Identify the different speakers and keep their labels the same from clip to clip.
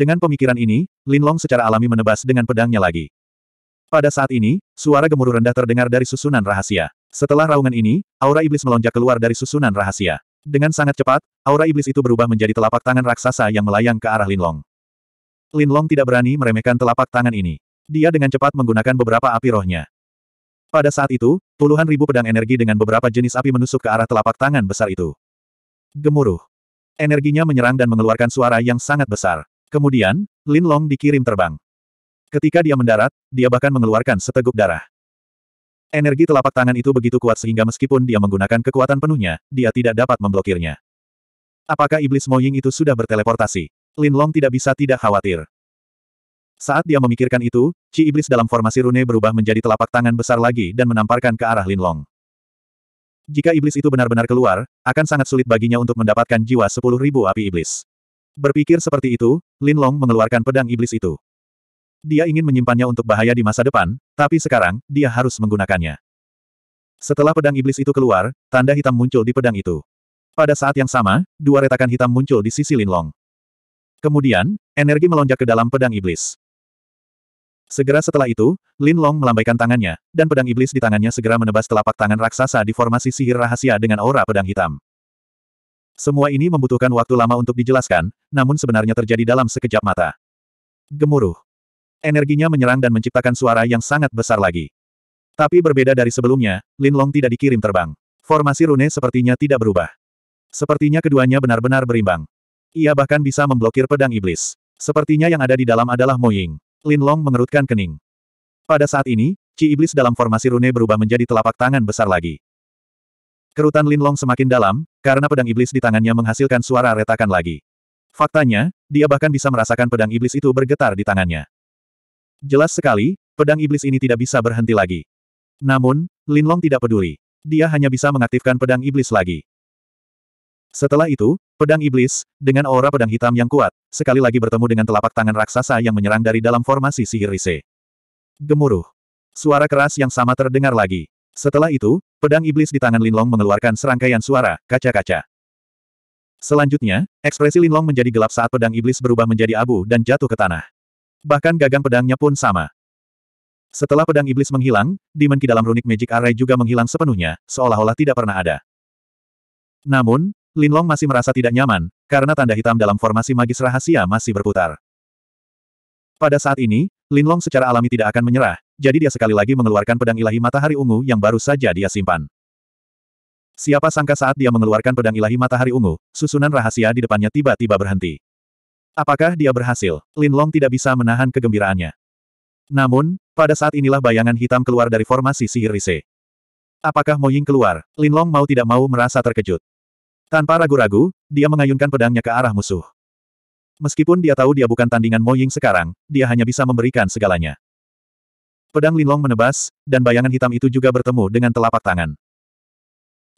Speaker 1: Dengan pemikiran ini, Linlong secara alami menebas dengan pedangnya lagi. Pada saat ini, suara gemuruh rendah terdengar dari susunan rahasia. Setelah raungan ini, aura iblis melonjak keluar dari susunan rahasia. Dengan sangat cepat, aura iblis itu berubah menjadi telapak tangan raksasa yang melayang ke arah Linlong. Linlong tidak berani meremehkan telapak tangan ini. Dia dengan cepat menggunakan beberapa api rohnya. Pada saat itu, puluhan ribu pedang energi dengan beberapa jenis api menusuk ke arah telapak tangan besar itu. Gemuruh. Energinya menyerang dan mengeluarkan suara yang sangat besar. Kemudian, Lin Long dikirim terbang. Ketika dia mendarat, dia bahkan mengeluarkan seteguk darah. Energi telapak tangan itu begitu kuat sehingga meskipun dia menggunakan kekuatan penuhnya, dia tidak dapat memblokirnya. Apakah iblis Moying itu sudah berteleportasi? Lin Long tidak bisa tidak khawatir. Saat dia memikirkan itu, Ci Iblis dalam formasi rune berubah menjadi telapak tangan besar lagi dan menamparkan ke arah Lin Long. Jika iblis itu benar-benar keluar, akan sangat sulit baginya untuk mendapatkan jiwa sepuluh ribu api iblis. Berpikir seperti itu, Lin Long mengeluarkan pedang iblis itu. Dia ingin menyimpannya untuk bahaya di masa depan, tapi sekarang, dia harus menggunakannya. Setelah pedang iblis itu keluar, tanda hitam muncul di pedang itu. Pada saat yang sama, dua retakan hitam muncul di sisi Lin Long. Kemudian, energi melonjak ke dalam pedang iblis. Segera setelah itu, Lin Long melambaikan tangannya, dan pedang iblis di tangannya segera menebas telapak tangan raksasa di formasi sihir rahasia dengan aura pedang hitam. Semua ini membutuhkan waktu lama untuk dijelaskan, namun sebenarnya terjadi dalam sekejap mata. Gemuruh. Energinya menyerang dan menciptakan suara yang sangat besar lagi. Tapi berbeda dari sebelumnya, Lin Long tidak dikirim terbang. Formasi rune sepertinya tidak berubah. Sepertinya keduanya benar-benar berimbang. Ia bahkan bisa memblokir pedang iblis. Sepertinya yang ada di dalam adalah Mo Ying. Lin Long mengerutkan kening. Pada saat ini, Ci Iblis dalam formasi rune berubah menjadi telapak tangan besar lagi. Kerutan Linlong semakin dalam, karena pedang iblis di tangannya menghasilkan suara retakan lagi. Faktanya, dia bahkan bisa merasakan pedang iblis itu bergetar di tangannya. Jelas sekali, pedang iblis ini tidak bisa berhenti lagi. Namun, Linlong tidak peduli. Dia hanya bisa mengaktifkan pedang iblis lagi. Setelah itu, pedang iblis, dengan aura pedang hitam yang kuat, sekali lagi bertemu dengan telapak tangan raksasa yang menyerang dari dalam formasi sihir Rise. Gemuruh. Suara keras yang sama terdengar lagi. Setelah itu, pedang iblis di tangan Linlong mengeluarkan serangkaian suara, kaca-kaca. Selanjutnya, ekspresi Linlong menjadi gelap saat pedang iblis berubah menjadi abu dan jatuh ke tanah. Bahkan gagang pedangnya pun sama. Setelah pedang iblis menghilang, Demon Ki dalam runik Magic Array juga menghilang sepenuhnya, seolah-olah tidak pernah ada. Namun, Linlong masih merasa tidak nyaman, karena tanda hitam dalam formasi magis rahasia masih berputar. Pada saat ini, Linlong secara alami tidak akan menyerah, jadi dia sekali lagi mengeluarkan pedang ilahi matahari ungu yang baru saja dia simpan. Siapa sangka saat dia mengeluarkan pedang ilahi matahari ungu, susunan rahasia di depannya tiba-tiba berhenti. Apakah dia berhasil? Linlong tidak bisa menahan kegembiraannya. Namun, pada saat inilah bayangan hitam keluar dari formasi sihir Rise. Apakah Moying keluar? Linlong mau tidak mau merasa terkejut. Tanpa ragu-ragu, dia mengayunkan pedangnya ke arah musuh. Meskipun dia tahu dia bukan tandingan Mo Ying sekarang, dia hanya bisa memberikan segalanya. Pedang Linlong menebas, dan bayangan hitam itu juga bertemu dengan telapak tangan.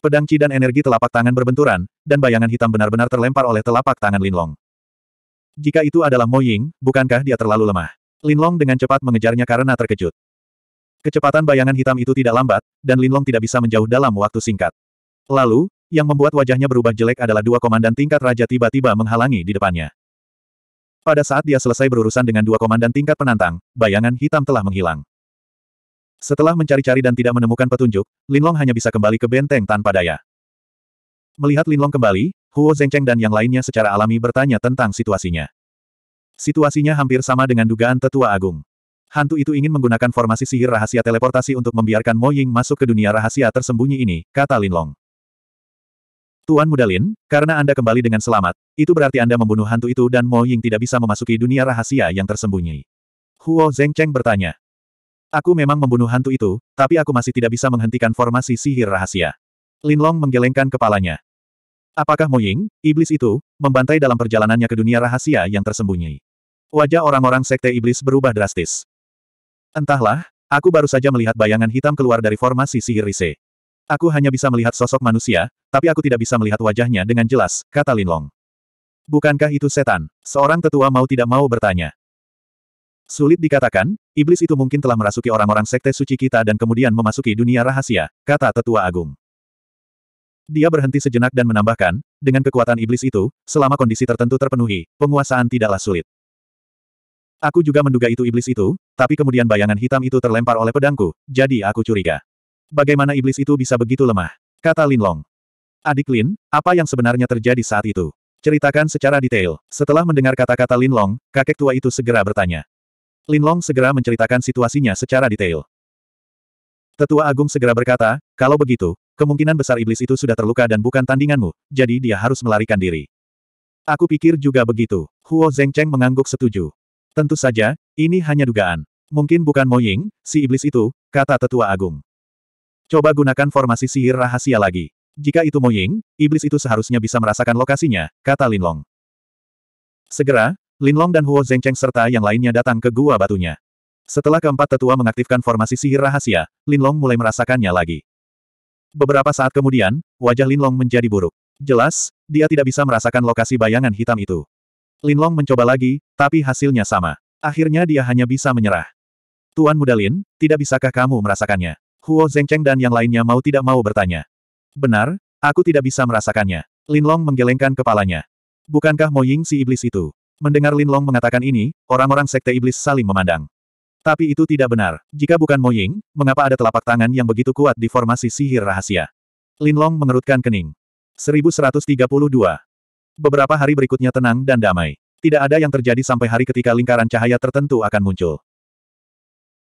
Speaker 1: Pedang Qi dan energi telapak tangan berbenturan, dan bayangan hitam benar-benar terlempar oleh telapak tangan Linlong. Jika itu adalah Mo Ying, bukankah dia terlalu lemah? Linlong dengan cepat mengejarnya karena terkejut. Kecepatan bayangan hitam itu tidak lambat, dan Linlong tidak bisa menjauh dalam waktu singkat. Lalu, yang membuat wajahnya berubah jelek adalah dua komandan tingkat raja tiba-tiba menghalangi di depannya. Pada saat dia selesai berurusan dengan dua komandan tingkat penantang, bayangan hitam telah menghilang. Setelah mencari-cari dan tidak menemukan petunjuk, Linlong hanya bisa kembali ke benteng tanpa daya. Melihat Linlong kembali, Huo Zengcheng dan yang lainnya secara alami bertanya tentang situasinya. Situasinya hampir sama dengan dugaan tetua agung. Hantu itu ingin menggunakan formasi sihir rahasia teleportasi untuk membiarkan Mo Ying masuk ke dunia rahasia tersembunyi ini, kata Linlong. Tuan Mudalin, karena Anda kembali dengan selamat, itu berarti Anda membunuh hantu itu dan Mo Ying tidak bisa memasuki dunia rahasia yang tersembunyi. Huo Zhengcheng bertanya. Aku memang membunuh hantu itu, tapi aku masih tidak bisa menghentikan formasi sihir rahasia. Lin Long menggelengkan kepalanya. Apakah Mo Ying, iblis itu, membantai dalam perjalanannya ke dunia rahasia yang tersembunyi? Wajah orang-orang sekte iblis berubah drastis. Entahlah, aku baru saja melihat bayangan hitam keluar dari formasi sihir Rise. Aku hanya bisa melihat sosok manusia, tapi aku tidak bisa melihat wajahnya dengan jelas, kata Lin Long. Bukankah itu setan? Seorang tetua mau tidak mau bertanya. Sulit dikatakan, iblis itu mungkin telah merasuki orang-orang sekte suci kita dan kemudian memasuki dunia rahasia, kata tetua agung. Dia berhenti sejenak dan menambahkan, dengan kekuatan iblis itu, selama kondisi tertentu terpenuhi, penguasaan tidaklah sulit. Aku juga menduga itu iblis itu, tapi kemudian bayangan hitam itu terlempar oleh pedangku, jadi aku curiga. Bagaimana iblis itu bisa begitu lemah? Kata Linlong. Adik Lin, apa yang sebenarnya terjadi saat itu? Ceritakan secara detail. Setelah mendengar kata-kata Linlong, kakek tua itu segera bertanya. Linlong segera menceritakan situasinya secara detail. Tetua Agung segera berkata, kalau begitu, kemungkinan besar iblis itu sudah terluka dan bukan tandinganmu, jadi dia harus melarikan diri. Aku pikir juga begitu. Huo Zengcheng mengangguk setuju. Tentu saja, ini hanya dugaan. Mungkin bukan Mo Ying, si iblis itu, kata Tetua Agung. Coba gunakan formasi sihir rahasia lagi. Jika itu Mo Ying, iblis itu seharusnya bisa merasakan lokasinya, kata Linlong. Segera, Linlong dan Huo Zengcheng serta yang lainnya datang ke gua batunya. Setelah keempat tetua mengaktifkan formasi sihir rahasia, Linlong mulai merasakannya lagi. Beberapa saat kemudian, wajah Linlong menjadi buruk. Jelas, dia tidak bisa merasakan lokasi bayangan hitam itu. Linlong mencoba lagi, tapi hasilnya sama. Akhirnya dia hanya bisa menyerah. Tuan Mudalin, tidak bisakah kamu merasakannya? Huo Zengcheng dan yang lainnya mau tidak mau bertanya. Benar, aku tidak bisa merasakannya. Linlong menggelengkan kepalanya. Bukankah Mo Ying si iblis itu? Mendengar Linlong mengatakan ini, orang-orang sekte iblis saling memandang. Tapi itu tidak benar. Jika bukan Mo Ying, mengapa ada telapak tangan yang begitu kuat di formasi sihir rahasia? Linlong mengerutkan kening. 1132. Beberapa hari berikutnya tenang dan damai. Tidak ada yang terjadi sampai hari ketika lingkaran cahaya tertentu akan muncul.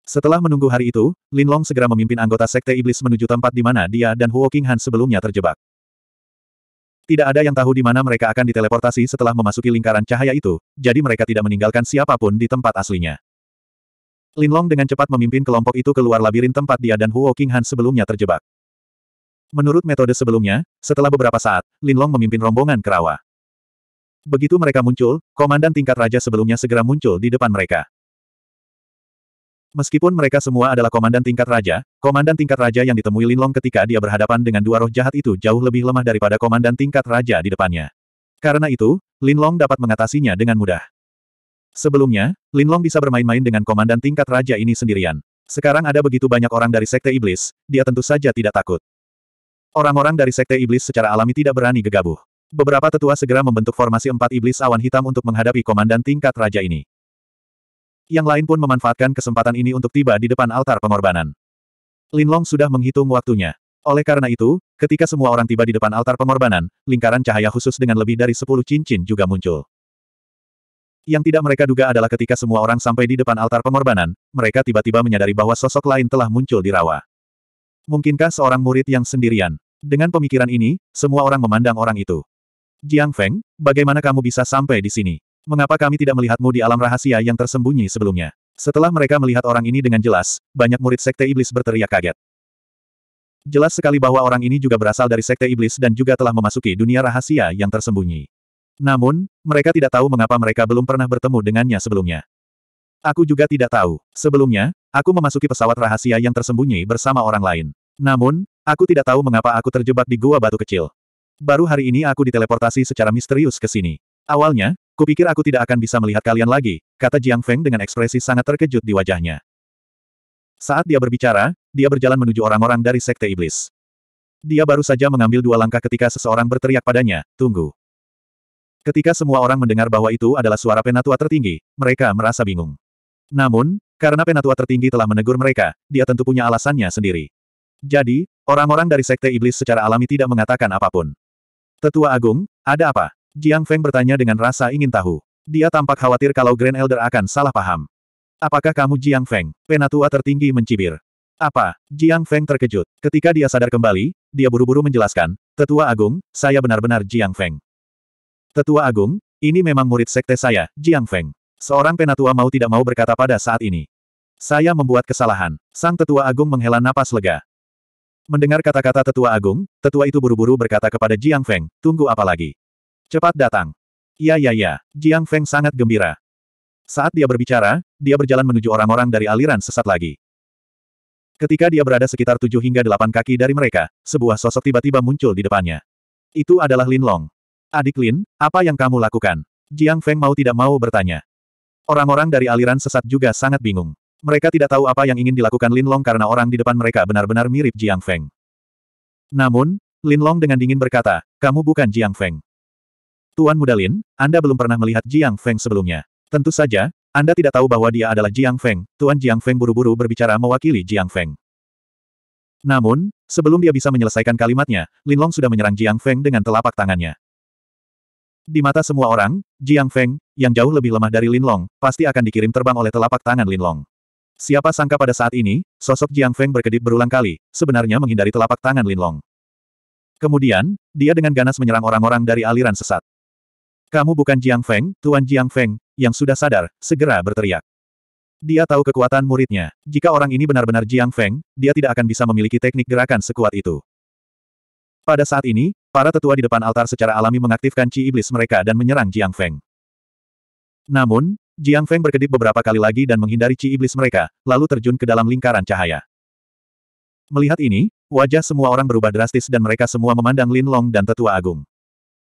Speaker 1: Setelah menunggu hari itu, Lin Long segera memimpin anggota Sekte Iblis menuju tempat di mana dia dan Huo Qinghan sebelumnya terjebak. Tidak ada yang tahu di mana mereka akan diteleportasi setelah memasuki lingkaran cahaya itu, jadi mereka tidak meninggalkan siapapun di tempat aslinya. Lin Long dengan cepat memimpin kelompok itu keluar labirin tempat dia dan Huo Qinghan sebelumnya terjebak. Menurut metode sebelumnya, setelah beberapa saat, Lin Long memimpin rombongan ke Begitu mereka muncul, komandan tingkat raja sebelumnya segera muncul di depan mereka. Meskipun mereka semua adalah komandan tingkat raja, komandan tingkat raja yang ditemui Linlong ketika dia berhadapan dengan dua roh jahat itu jauh lebih lemah daripada komandan tingkat raja di depannya. Karena itu, Linlong dapat mengatasinya dengan mudah. Sebelumnya, Linlong bisa bermain-main dengan komandan tingkat raja ini sendirian. Sekarang ada begitu banyak orang dari Sekte Iblis, dia tentu saja tidak takut. Orang-orang dari Sekte Iblis secara alami tidak berani gegabah. Beberapa tetua segera membentuk formasi empat iblis awan hitam untuk menghadapi komandan tingkat raja ini. Yang lain pun memanfaatkan kesempatan ini untuk tiba di depan altar pengorbanan. Long sudah menghitung waktunya. Oleh karena itu, ketika semua orang tiba di depan altar pengorbanan, lingkaran cahaya khusus dengan lebih dari sepuluh cincin juga muncul. Yang tidak mereka duga adalah ketika semua orang sampai di depan altar pengorbanan, mereka tiba-tiba menyadari bahwa sosok lain telah muncul di rawa. Mungkinkah seorang murid yang sendirian? Dengan pemikiran ini, semua orang memandang orang itu. Jiang Feng, bagaimana kamu bisa sampai di sini? mengapa kami tidak melihatmu di alam rahasia yang tersembunyi sebelumnya? Setelah mereka melihat orang ini dengan jelas, banyak murid Sekte Iblis berteriak kaget. Jelas sekali bahwa orang ini juga berasal dari Sekte Iblis dan juga telah memasuki dunia rahasia yang tersembunyi. Namun, mereka tidak tahu mengapa mereka belum pernah bertemu dengannya sebelumnya. Aku juga tidak tahu. Sebelumnya, aku memasuki pesawat rahasia yang tersembunyi bersama orang lain. Namun, aku tidak tahu mengapa aku terjebak di gua batu kecil. Baru hari ini aku diteleportasi secara misterius ke sini. Awalnya, kupikir aku tidak akan bisa melihat kalian lagi, kata Jiang Feng dengan ekspresi sangat terkejut di wajahnya. Saat dia berbicara, dia berjalan menuju orang-orang dari Sekte Iblis. Dia baru saja mengambil dua langkah ketika seseorang berteriak padanya, tunggu. Ketika semua orang mendengar bahwa itu adalah suara penatua tertinggi, mereka merasa bingung. Namun, karena penatua tertinggi telah menegur mereka, dia tentu punya alasannya sendiri. Jadi, orang-orang dari Sekte Iblis secara alami tidak mengatakan apapun. Tetua Agung, ada apa? Jiang Feng bertanya dengan rasa ingin tahu. Dia tampak khawatir kalau Grand Elder akan salah paham. Apakah kamu Jiang Feng? Penatua tertinggi mencibir. Apa? Jiang Feng terkejut. Ketika dia sadar kembali, dia buru-buru menjelaskan, Tetua Agung, saya benar-benar Jiang Feng. Tetua Agung, ini memang murid sekte saya, Jiang Feng. Seorang penatua mau tidak mau berkata pada saat ini. Saya membuat kesalahan. Sang Tetua Agung menghela napas lega. Mendengar kata-kata Tetua Agung, Tetua itu buru-buru berkata kepada Jiang Feng, tunggu apa lagi? Cepat datang. Ya ya ya, Jiang Feng sangat gembira. Saat dia berbicara, dia berjalan menuju orang-orang dari aliran sesat lagi. Ketika dia berada sekitar tujuh hingga delapan kaki dari mereka, sebuah sosok tiba-tiba muncul di depannya. Itu adalah Lin Long. Adik Lin, apa yang kamu lakukan? Jiang Feng mau tidak mau bertanya. Orang-orang dari aliran sesat juga sangat bingung. Mereka tidak tahu apa yang ingin dilakukan Lin Long karena orang di depan mereka benar-benar mirip Jiang Feng. Namun, Lin Long dengan dingin berkata, kamu bukan Jiang Feng. Tuan Mudalin, Anda belum pernah melihat Jiang Feng sebelumnya. Tentu saja, Anda tidak tahu bahwa dia adalah Jiang Feng, Tuan Jiang Feng buru-buru berbicara mewakili Jiang Feng. Namun, sebelum dia bisa menyelesaikan kalimatnya, Lin Long sudah menyerang Jiang Feng dengan telapak tangannya. Di mata semua orang, Jiang Feng, yang jauh lebih lemah dari Lin Long, pasti akan dikirim terbang oleh telapak tangan Lin Long. Siapa sangka pada saat ini, sosok Jiang Feng berkedip berulang kali, sebenarnya menghindari telapak tangan Lin Long. Kemudian, dia dengan ganas menyerang orang-orang dari aliran sesat. Kamu bukan Jiang Feng, Tuan Jiang Feng, yang sudah sadar, segera berteriak. Dia tahu kekuatan muridnya. Jika orang ini benar-benar Jiang Feng, dia tidak akan bisa memiliki teknik gerakan sekuat itu. Pada saat ini, para tetua di depan altar secara alami mengaktifkan Ci Iblis mereka dan menyerang Jiang Feng. Namun, Jiang Feng berkedip beberapa kali lagi dan menghindari Ci Iblis mereka, lalu terjun ke dalam lingkaran cahaya. Melihat ini, wajah semua orang berubah drastis dan mereka semua memandang Lin Long dan Tetua Agung.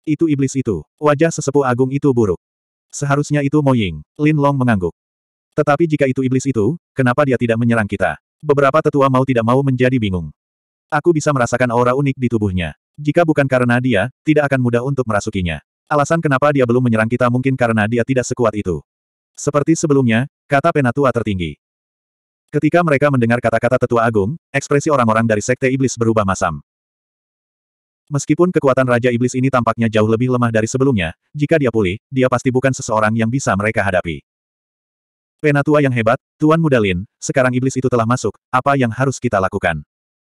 Speaker 1: Itu iblis itu. Wajah sesepuh agung itu buruk. Seharusnya itu Mo Ying. Lin Long mengangguk. Tetapi jika itu iblis itu, kenapa dia tidak menyerang kita? Beberapa tetua mau tidak mau menjadi bingung. Aku bisa merasakan aura unik di tubuhnya. Jika bukan karena dia, tidak akan mudah untuk merasukinya. Alasan kenapa dia belum menyerang kita mungkin karena dia tidak sekuat itu. Seperti sebelumnya, kata penatua tertinggi. Ketika mereka mendengar kata-kata tetua agung, ekspresi orang-orang dari sekte iblis berubah masam. Meskipun kekuatan Raja Iblis ini tampaknya jauh lebih lemah dari sebelumnya, jika dia pulih, dia pasti bukan seseorang yang bisa mereka hadapi. Penatua yang hebat, Tuan Mudalin. sekarang iblis itu telah masuk, apa yang harus kita lakukan?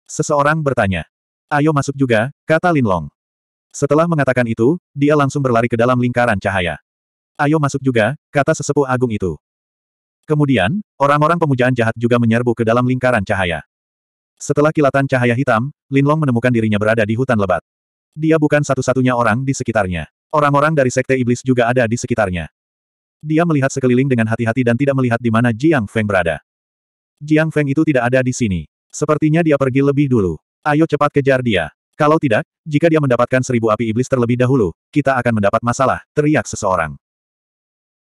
Speaker 1: Seseorang bertanya. Ayo masuk juga, kata Lin Long. Setelah mengatakan itu, dia langsung berlari ke dalam lingkaran cahaya. Ayo masuk juga, kata sesepuh agung itu. Kemudian, orang-orang pemujaan jahat juga menyerbu ke dalam lingkaran cahaya. Setelah kilatan cahaya hitam, Linlong menemukan dirinya berada di hutan lebat. Dia bukan satu-satunya orang di sekitarnya. Orang-orang dari Sekte Iblis juga ada di sekitarnya. Dia melihat sekeliling dengan hati-hati dan tidak melihat di mana Jiang Feng berada. Jiang Feng itu tidak ada di sini. Sepertinya dia pergi lebih dulu. Ayo cepat kejar dia. Kalau tidak, jika dia mendapatkan seribu api iblis terlebih dahulu, kita akan mendapat masalah, teriak seseorang.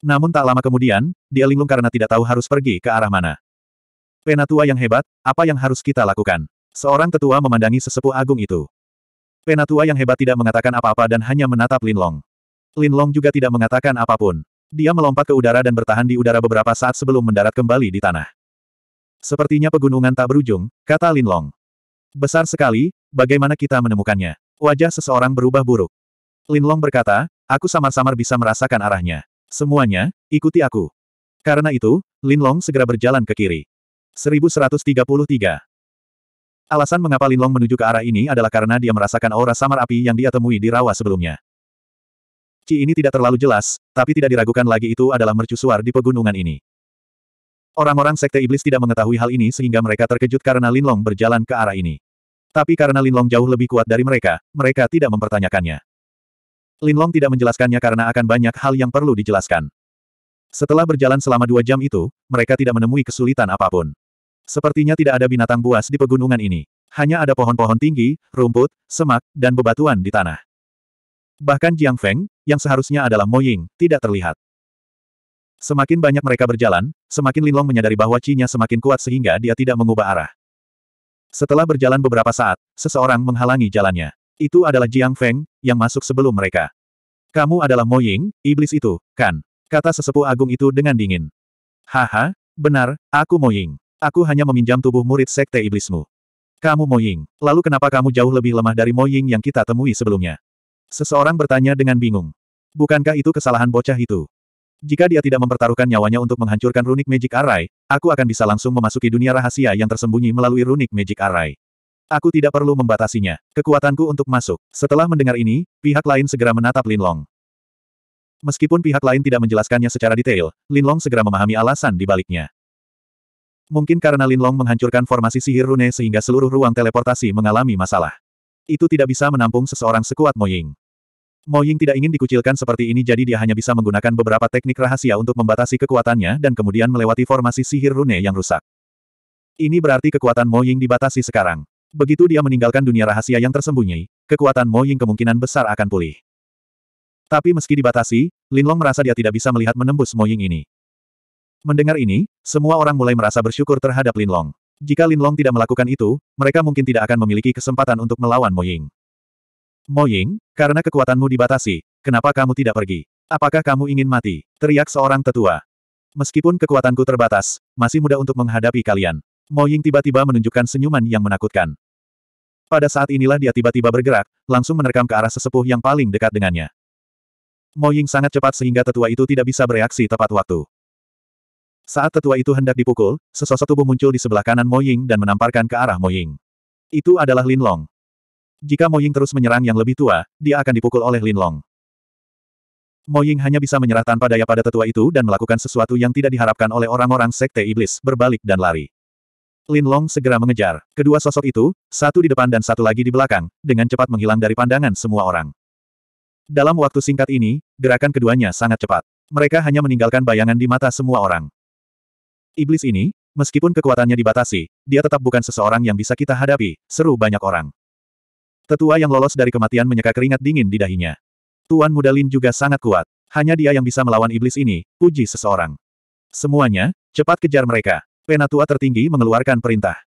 Speaker 1: Namun tak lama kemudian, dia linglung karena tidak tahu harus pergi ke arah mana. Penatua yang hebat, apa yang harus kita lakukan? Seorang tetua memandangi sesepuh agung itu. Penatua yang hebat tidak mengatakan apa-apa dan hanya menatap Linlong. Linlong juga tidak mengatakan apapun. Dia melompat ke udara dan bertahan di udara beberapa saat sebelum mendarat kembali di tanah. Sepertinya pegunungan tak berujung, kata Linlong. Besar sekali, bagaimana kita menemukannya? Wajah seseorang berubah buruk. Linlong berkata, aku samar-samar bisa merasakan arahnya. Semuanya, ikuti aku. Karena itu, Linlong segera berjalan ke kiri. 1133 Alasan mengapa Linlong menuju ke arah ini adalah karena dia merasakan aura samar api yang dia temui di rawa sebelumnya. Ci ini tidak terlalu jelas, tapi tidak diragukan lagi itu adalah mercusuar di pegunungan ini. Orang-orang sekte iblis tidak mengetahui hal ini sehingga mereka terkejut karena Linlong berjalan ke arah ini. Tapi karena Linlong jauh lebih kuat dari mereka, mereka tidak mempertanyakannya. Linlong tidak menjelaskannya karena akan banyak hal yang perlu dijelaskan. Setelah berjalan selama dua jam itu, mereka tidak menemui kesulitan apapun. Sepertinya tidak ada binatang buas di pegunungan ini. Hanya ada pohon-pohon tinggi, rumput, semak, dan bebatuan di tanah. Bahkan Jiang Feng, yang seharusnya adalah Mo Ying, tidak terlihat. Semakin banyak mereka berjalan, semakin Linlong menyadari bahwa cinya semakin kuat sehingga dia tidak mengubah arah. Setelah berjalan beberapa saat, seseorang menghalangi jalannya. Itu adalah Jiang Feng, yang masuk sebelum mereka. Kamu adalah Mo Ying, iblis itu, kan? Kata sesepuh agung itu dengan dingin. Haha, benar, aku Mo Ying. Aku hanya meminjam tubuh murid sekte iblismu. Kamu Mo Ying. Lalu kenapa kamu jauh lebih lemah dari Mo Ying yang kita temui sebelumnya? Seseorang bertanya dengan bingung. Bukankah itu kesalahan bocah itu? Jika dia tidak mempertaruhkan nyawanya untuk menghancurkan runik Magic Array, aku akan bisa langsung memasuki dunia rahasia yang tersembunyi melalui runik Magic Array. Aku tidak perlu membatasinya. Kekuatanku untuk masuk. Setelah mendengar ini, pihak lain segera menatap Lin Long. Meskipun pihak lain tidak menjelaskannya secara detail, Lin Long segera memahami alasan di baliknya. Mungkin karena Linlong menghancurkan formasi sihir rune sehingga seluruh ruang teleportasi mengalami masalah. Itu tidak bisa menampung seseorang sekuat Mo Ying. Mo Ying tidak ingin dikucilkan seperti ini jadi dia hanya bisa menggunakan beberapa teknik rahasia untuk membatasi kekuatannya dan kemudian melewati formasi sihir rune yang rusak. Ini berarti kekuatan Mo Ying dibatasi sekarang. Begitu dia meninggalkan dunia rahasia yang tersembunyi, kekuatan Mo Ying kemungkinan besar akan pulih. Tapi meski dibatasi, Linlong merasa dia tidak bisa melihat menembus Mo Ying ini. Mendengar ini, semua orang mulai merasa bersyukur terhadap Lin Long. Jika Lin Long tidak melakukan itu, mereka mungkin tidak akan memiliki kesempatan untuk melawan Moying. Moying, karena kekuatanmu dibatasi, kenapa kamu tidak pergi? Apakah kamu ingin mati? Teriak seorang tetua. Meskipun kekuatanku terbatas, masih mudah untuk menghadapi kalian. Moying tiba-tiba menunjukkan senyuman yang menakutkan. Pada saat inilah dia tiba-tiba bergerak, langsung menerkam ke arah sesepuh yang paling dekat dengannya. Moying sangat cepat sehingga tetua itu tidak bisa bereaksi tepat waktu. Saat tetua itu hendak dipukul, sesosok tubuh muncul di sebelah kanan Mo Ying dan menamparkan ke arah Mo Ying. Itu adalah Lin Long. Jika Mo Ying terus menyerang yang lebih tua, dia akan dipukul oleh Lin Long. Mo Ying hanya bisa menyerah tanpa daya pada tetua itu dan melakukan sesuatu yang tidak diharapkan oleh orang-orang sekte iblis, berbalik dan lari. Lin Long segera mengejar. Kedua sosok itu, satu di depan dan satu lagi di belakang, dengan cepat menghilang dari pandangan semua orang. Dalam waktu singkat ini, gerakan keduanya sangat cepat. Mereka hanya meninggalkan bayangan di mata semua orang. Iblis ini, meskipun kekuatannya dibatasi, dia tetap bukan seseorang yang bisa kita hadapi, seru banyak orang. Tetua yang lolos dari kematian menyeka keringat dingin di dahinya. Tuan muda Lin juga sangat kuat. Hanya dia yang bisa melawan iblis ini, puji seseorang. Semuanya, cepat kejar mereka. Penatua tertinggi mengeluarkan perintah.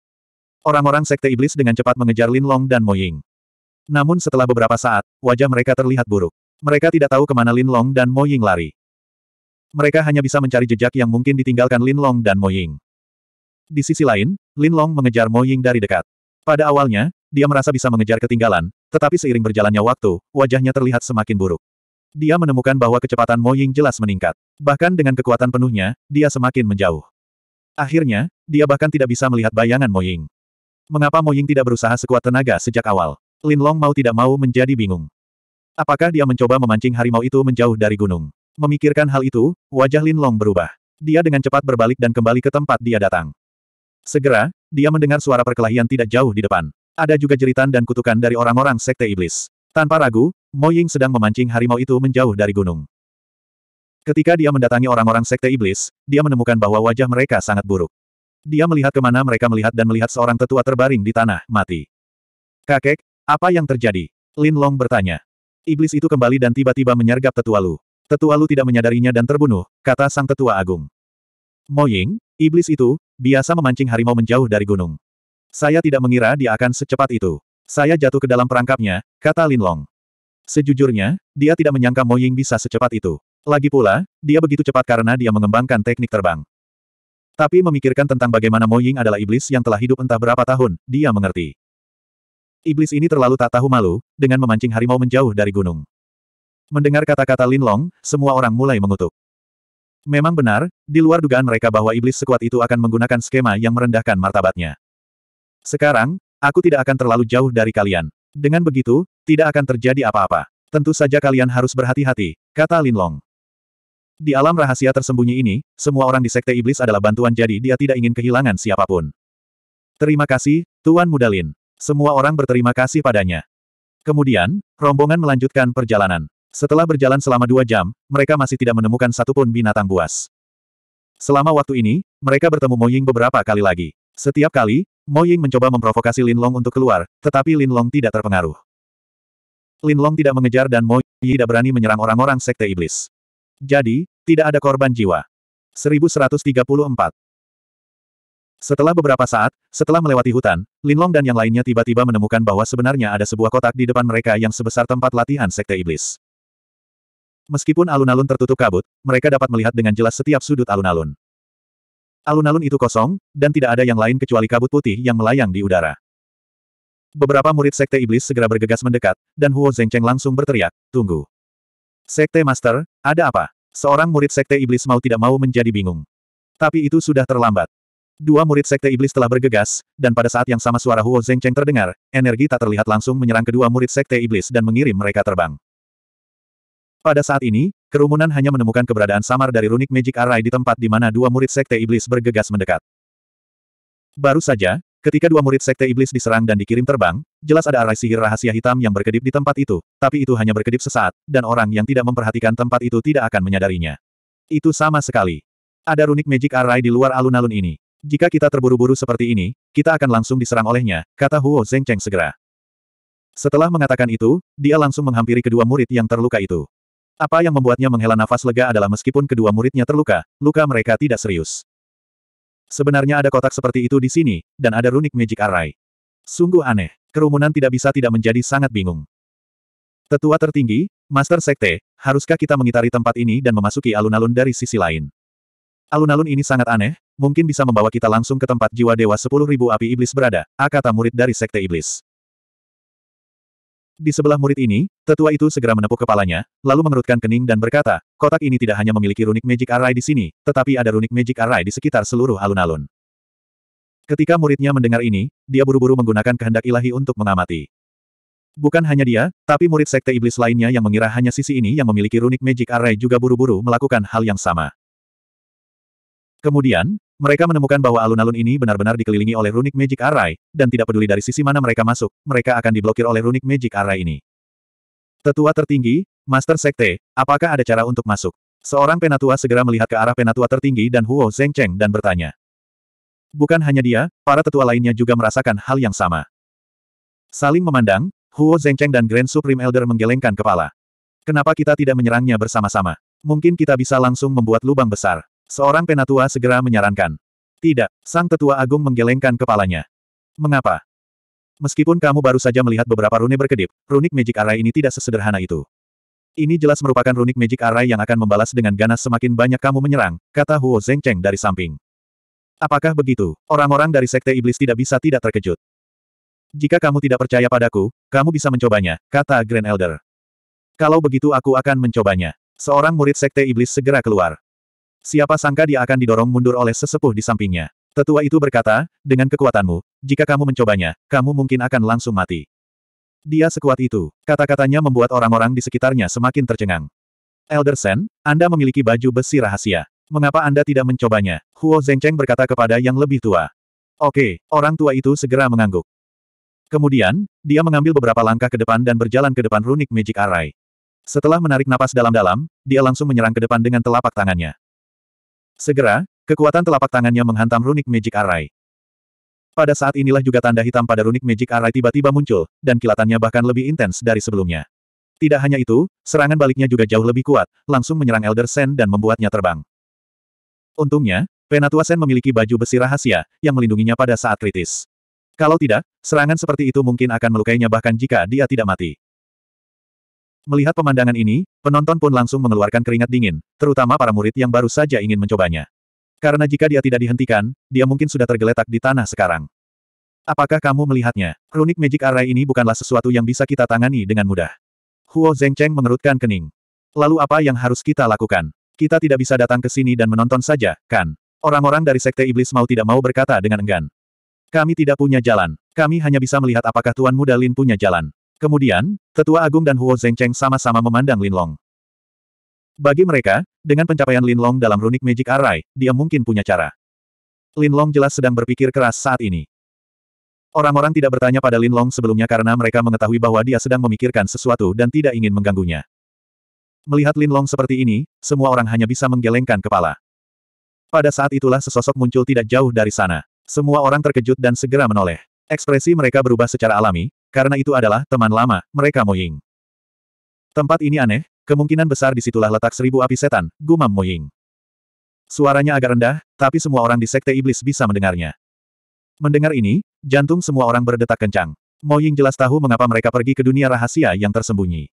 Speaker 1: Orang-orang sekte iblis dengan cepat mengejar Lin Long dan Mo Ying. Namun setelah beberapa saat, wajah mereka terlihat buruk. Mereka tidak tahu kemana Lin Long dan Mo Ying lari. Mereka hanya bisa mencari jejak yang mungkin ditinggalkan Lin Long dan Mo Ying. Di sisi lain, Lin Long mengejar Mo Ying dari dekat. Pada awalnya, dia merasa bisa mengejar ketinggalan, tetapi seiring berjalannya waktu, wajahnya terlihat semakin buruk. Dia menemukan bahwa kecepatan Mo Ying jelas meningkat. Bahkan dengan kekuatan penuhnya, dia semakin menjauh. Akhirnya, dia bahkan tidak bisa melihat bayangan Mo Ying. Mengapa Mo Ying tidak berusaha sekuat tenaga sejak awal? Lin Long mau tidak mau menjadi bingung. Apakah dia mencoba memancing harimau itu menjauh dari gunung? Memikirkan hal itu, wajah Lin Long berubah. Dia dengan cepat berbalik dan kembali ke tempat dia datang. Segera, dia mendengar suara perkelahian tidak jauh di depan. Ada juga jeritan dan kutukan dari orang-orang sekte iblis. Tanpa ragu, Mo Ying sedang memancing harimau itu menjauh dari gunung. Ketika dia mendatangi orang-orang sekte iblis, dia menemukan bahwa wajah mereka sangat buruk. Dia melihat kemana mereka melihat dan melihat seorang tetua terbaring di tanah, mati. Kakek, apa yang terjadi? Lin Long bertanya. Iblis itu kembali dan tiba-tiba menyergap tetua Lu. Tetua Lu tidak menyadarinya dan terbunuh, kata sang tetua agung. Moying, iblis itu, biasa memancing harimau menjauh dari gunung. Saya tidak mengira dia akan secepat itu. Saya jatuh ke dalam perangkapnya, kata Lin Long. Sejujurnya, dia tidak menyangka Moying bisa secepat itu. Lagi pula, dia begitu cepat karena dia mengembangkan teknik terbang. Tapi memikirkan tentang bagaimana Moying adalah iblis yang telah hidup entah berapa tahun, dia mengerti. Iblis ini terlalu tak tahu malu, dengan memancing harimau menjauh dari gunung. Mendengar kata-kata Lin Long, semua orang mulai mengutuk. Memang benar, di luar dugaan mereka bahwa iblis sekuat itu akan menggunakan skema yang merendahkan martabatnya. Sekarang, aku tidak akan terlalu jauh dari kalian. Dengan begitu, tidak akan terjadi apa-apa. Tentu saja kalian harus berhati-hati, kata Lin Long. Di alam rahasia tersembunyi ini, semua orang di sekte iblis adalah bantuan jadi dia tidak ingin kehilangan siapapun. Terima kasih, Tuan Muda Lin. Semua orang berterima kasih padanya. Kemudian, rombongan melanjutkan perjalanan. Setelah berjalan selama dua jam, mereka masih tidak menemukan satupun binatang buas. Selama waktu ini, mereka bertemu Mo Ying beberapa kali lagi. Setiap kali, Mo Ying mencoba memprovokasi Lin Long untuk keluar, tetapi Lin Long tidak terpengaruh. Lin Long tidak mengejar dan Mo Yi tidak berani menyerang orang-orang sekte iblis. Jadi, tidak ada korban jiwa. 1134 Setelah beberapa saat, setelah melewati hutan, Lin Long dan yang lainnya tiba-tiba menemukan bahwa sebenarnya ada sebuah kotak di depan mereka yang sebesar tempat latihan sekte iblis. Meskipun alun-alun tertutup kabut, mereka dapat melihat dengan jelas setiap sudut alun-alun. Alun-alun itu kosong, dan tidak ada yang lain kecuali kabut putih yang melayang di udara. Beberapa murid Sekte Iblis segera bergegas mendekat, dan Huo Zhengcheng langsung berteriak, Tunggu! Sekte Master, ada apa? Seorang murid Sekte Iblis mau tidak mau menjadi bingung. Tapi itu sudah terlambat. Dua murid sekte iblis telah bergegas, dan pada saat yang sama suara Huo Zhengcheng terdengar, energi tak terlihat langsung menyerang kedua murid sekte iblis dan mengirim mereka terbang. Pada saat ini, kerumunan hanya menemukan keberadaan samar dari runik Magic Array di tempat di mana dua murid Sekte Iblis bergegas mendekat. Baru saja, ketika dua murid Sekte Iblis diserang dan dikirim terbang, jelas ada array sihir rahasia hitam yang berkedip di tempat itu, tapi itu hanya berkedip sesaat, dan orang yang tidak memperhatikan tempat itu tidak akan menyadarinya. Itu sama sekali. Ada runik Magic Array di luar alun-alun ini. Jika kita terburu-buru seperti ini, kita akan langsung diserang olehnya, kata Huo Zhengcheng segera. Setelah mengatakan itu, dia langsung menghampiri kedua murid yang terluka itu. Apa yang membuatnya menghela nafas lega adalah meskipun kedua muridnya terluka, luka mereka tidak serius. Sebenarnya ada kotak seperti itu di sini, dan ada runik magic array. Sungguh aneh, kerumunan tidak bisa tidak menjadi sangat bingung. Tetua tertinggi, Master Sekte, haruskah kita mengitari tempat ini dan memasuki alun-alun dari sisi lain? Alun-alun ini sangat aneh, mungkin bisa membawa kita langsung ke tempat jiwa dewa 10.000 api iblis berada, akata murid dari Sekte Iblis. Di sebelah murid ini, tetua itu segera menepuk kepalanya, lalu mengerutkan kening dan berkata, kotak ini tidak hanya memiliki runik magic array di sini, tetapi ada runik magic array di sekitar seluruh alun-alun. Ketika muridnya mendengar ini, dia buru-buru menggunakan kehendak ilahi untuk mengamati. Bukan hanya dia, tapi murid sekte iblis lainnya yang mengira hanya sisi ini yang memiliki runik magic array juga buru-buru melakukan hal yang sama. Kemudian, mereka menemukan bahwa alun-alun ini benar-benar dikelilingi oleh runik magic array, dan tidak peduli dari sisi mana mereka masuk, mereka akan diblokir oleh runik magic array ini. Tetua tertinggi, Master Sekte, apakah ada cara untuk masuk? Seorang penatua segera melihat ke arah penatua tertinggi dan Huo Zhengcheng dan bertanya. Bukan hanya dia, para tetua lainnya juga merasakan hal yang sama. Saling memandang, Huo Zhengcheng dan Grand Supreme Elder menggelengkan kepala. Kenapa kita tidak menyerangnya bersama-sama? Mungkin kita bisa langsung membuat lubang besar. Seorang penatua segera menyarankan. Tidak, sang tetua agung menggelengkan kepalanya. Mengapa? Meskipun kamu baru saja melihat beberapa rune berkedip, runik magic array ini tidak sesederhana itu. Ini jelas merupakan runik magic array yang akan membalas dengan ganas semakin banyak kamu menyerang, kata Huo Zhengcheng dari samping. Apakah begitu? Orang-orang dari sekte iblis tidak bisa tidak terkejut. Jika kamu tidak percaya padaku, kamu bisa mencobanya, kata Grand Elder. Kalau begitu aku akan mencobanya. Seorang murid sekte iblis segera keluar. Siapa sangka dia akan didorong mundur oleh sesepuh di sampingnya. Tetua itu berkata, dengan kekuatanmu, jika kamu mencobanya, kamu mungkin akan langsung mati. Dia sekuat itu. Kata-katanya membuat orang-orang di sekitarnya semakin tercengang. Elder Sen, Anda memiliki baju besi rahasia. Mengapa Anda tidak mencobanya? Huo Zengcheng berkata kepada yang lebih tua. Oke, orang tua itu segera mengangguk. Kemudian, dia mengambil beberapa langkah ke depan dan berjalan ke depan runik Magic Array. Setelah menarik napas dalam-dalam, dia langsung menyerang ke depan dengan telapak tangannya. Segera, kekuatan telapak tangannya menghantam runik Magic Array. Pada saat inilah juga tanda hitam pada runik Magic Array tiba-tiba muncul, dan kilatannya bahkan lebih intens dari sebelumnya. Tidak hanya itu, serangan baliknya juga jauh lebih kuat, langsung menyerang Elder Sen dan membuatnya terbang. Untungnya, Penatua Sen memiliki baju besi rahasia, yang melindunginya pada saat kritis. Kalau tidak, serangan seperti itu mungkin akan melukainya bahkan jika dia tidak mati. Melihat pemandangan ini, penonton pun langsung mengeluarkan keringat dingin, terutama para murid yang baru saja ingin mencobanya. Karena jika dia tidak dihentikan, dia mungkin sudah tergeletak di tanah sekarang. Apakah kamu melihatnya? Runic Magic Array ini bukanlah sesuatu yang bisa kita tangani dengan mudah. Huo Zhengcheng mengerutkan kening. Lalu apa yang harus kita lakukan? Kita tidak bisa datang ke sini dan menonton saja, kan? Orang-orang dari Sekte Iblis mau tidak mau berkata dengan enggan. Kami tidak punya jalan. Kami hanya bisa melihat apakah Tuan Muda Lin punya jalan. Kemudian, Tetua Agung dan Huo Zhengcheng sama-sama memandang Linlong. Bagi mereka, dengan pencapaian Linlong dalam runik Magic Array, dia mungkin punya cara. Linlong jelas sedang berpikir keras saat ini. Orang-orang tidak bertanya pada Linlong sebelumnya karena mereka mengetahui bahwa dia sedang memikirkan sesuatu dan tidak ingin mengganggunya. Melihat Linlong seperti ini, semua orang hanya bisa menggelengkan kepala. Pada saat itulah sesosok muncul tidak jauh dari sana. Semua orang terkejut dan segera menoleh. Ekspresi mereka berubah secara alami, karena itu adalah teman lama, mereka Moying. Tempat ini aneh, kemungkinan besar disitulah letak seribu api setan, gumam Moying. Suaranya agak rendah, tapi semua orang di sekte iblis bisa mendengarnya. Mendengar ini, jantung semua orang berdetak kencang. Moying jelas tahu mengapa mereka pergi ke dunia rahasia yang tersembunyi.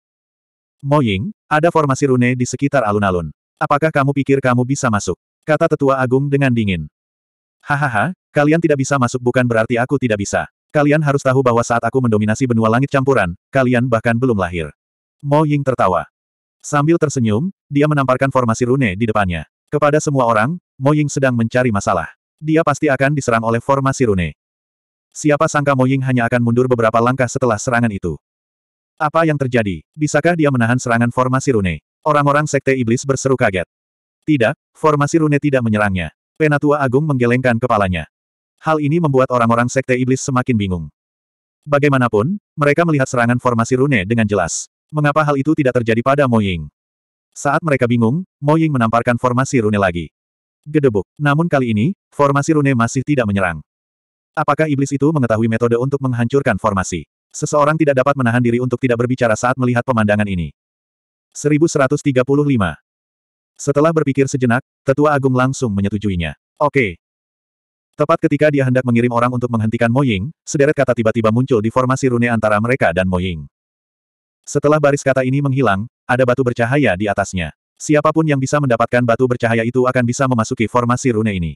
Speaker 1: Moying, ada formasi rune di sekitar alun-alun. Apakah kamu pikir kamu bisa masuk? Kata tetua agung dengan dingin. Hahaha, kalian tidak bisa masuk bukan berarti aku tidak bisa. Kalian harus tahu bahwa saat aku mendominasi benua langit campuran, kalian bahkan belum lahir. Mo Ying tertawa. Sambil tersenyum, dia menamparkan formasi rune di depannya. Kepada semua orang, Mo Ying sedang mencari masalah. Dia pasti akan diserang oleh formasi rune. Siapa sangka Mo Ying hanya akan mundur beberapa langkah setelah serangan itu. Apa yang terjadi? Bisakah dia menahan serangan formasi rune? Orang-orang sekte iblis berseru kaget. Tidak, formasi rune tidak menyerangnya. Penatua Agung menggelengkan kepalanya. Hal ini membuat orang-orang sekte iblis semakin bingung. Bagaimanapun, mereka melihat serangan formasi rune dengan jelas. Mengapa hal itu tidak terjadi pada Mo Ying? Saat mereka bingung, Mo Ying menamparkan formasi rune lagi. Gedebuk. Namun kali ini, formasi rune masih tidak menyerang. Apakah iblis itu mengetahui metode untuk menghancurkan formasi? Seseorang tidak dapat menahan diri untuk tidak berbicara saat melihat pemandangan ini. 1135 Setelah berpikir sejenak, Tetua Agung langsung menyetujuinya. Oke, Tepat ketika dia hendak mengirim orang untuk menghentikan Moying, sederet kata tiba-tiba muncul di formasi rune antara mereka dan Moying. Setelah baris kata ini menghilang, ada batu bercahaya di atasnya. Siapapun yang bisa mendapatkan batu bercahaya itu akan bisa memasuki formasi rune ini.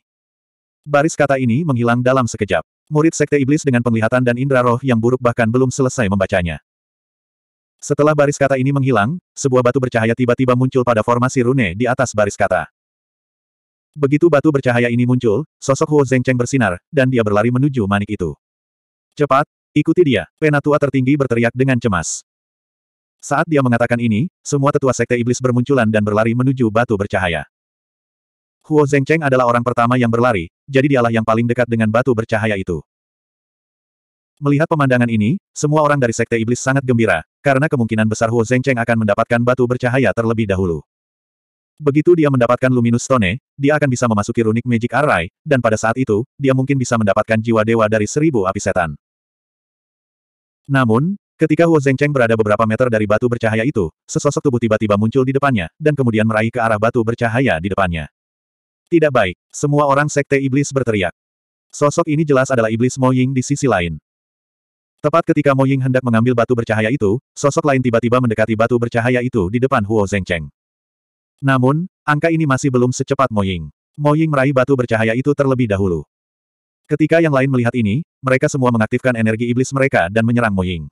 Speaker 1: Baris kata ini menghilang dalam sekejap. Murid Sekte Iblis dengan penglihatan dan indra roh yang buruk bahkan belum selesai membacanya. Setelah baris kata ini menghilang, sebuah batu bercahaya tiba-tiba muncul pada formasi rune di atas baris kata. Begitu batu bercahaya ini muncul, sosok Huo Zengcheng bersinar, dan dia berlari menuju manik itu. Cepat, ikuti dia, penatua tertinggi berteriak dengan cemas. Saat dia mengatakan ini, semua tetua sekte iblis bermunculan dan berlari menuju batu bercahaya. Huo Zengcheng adalah orang pertama yang berlari, jadi dialah yang paling dekat dengan batu bercahaya itu. Melihat pemandangan ini, semua orang dari sekte iblis sangat gembira, karena kemungkinan besar Huo Zengcheng akan mendapatkan batu bercahaya terlebih dahulu. Begitu dia mendapatkan Luminous Stone, dia akan bisa memasuki runik Magic Array, dan pada saat itu, dia mungkin bisa mendapatkan jiwa dewa dari seribu api setan. Namun, ketika Huo Zhengcheng berada beberapa meter dari batu bercahaya itu, sesosok tubuh tiba-tiba muncul di depannya, dan kemudian meraih ke arah batu bercahaya di depannya. Tidak baik, semua orang sekte iblis berteriak. Sosok ini jelas adalah iblis Mo Ying di sisi lain. Tepat ketika Mo Ying hendak mengambil batu bercahaya itu, sosok lain tiba-tiba mendekati batu bercahaya itu di depan Huo Zhengcheng. Namun, angka ini masih belum secepat Moying. Moying meraih batu bercahaya itu terlebih dahulu. Ketika yang lain melihat ini, mereka semua mengaktifkan energi iblis mereka dan menyerang Moying.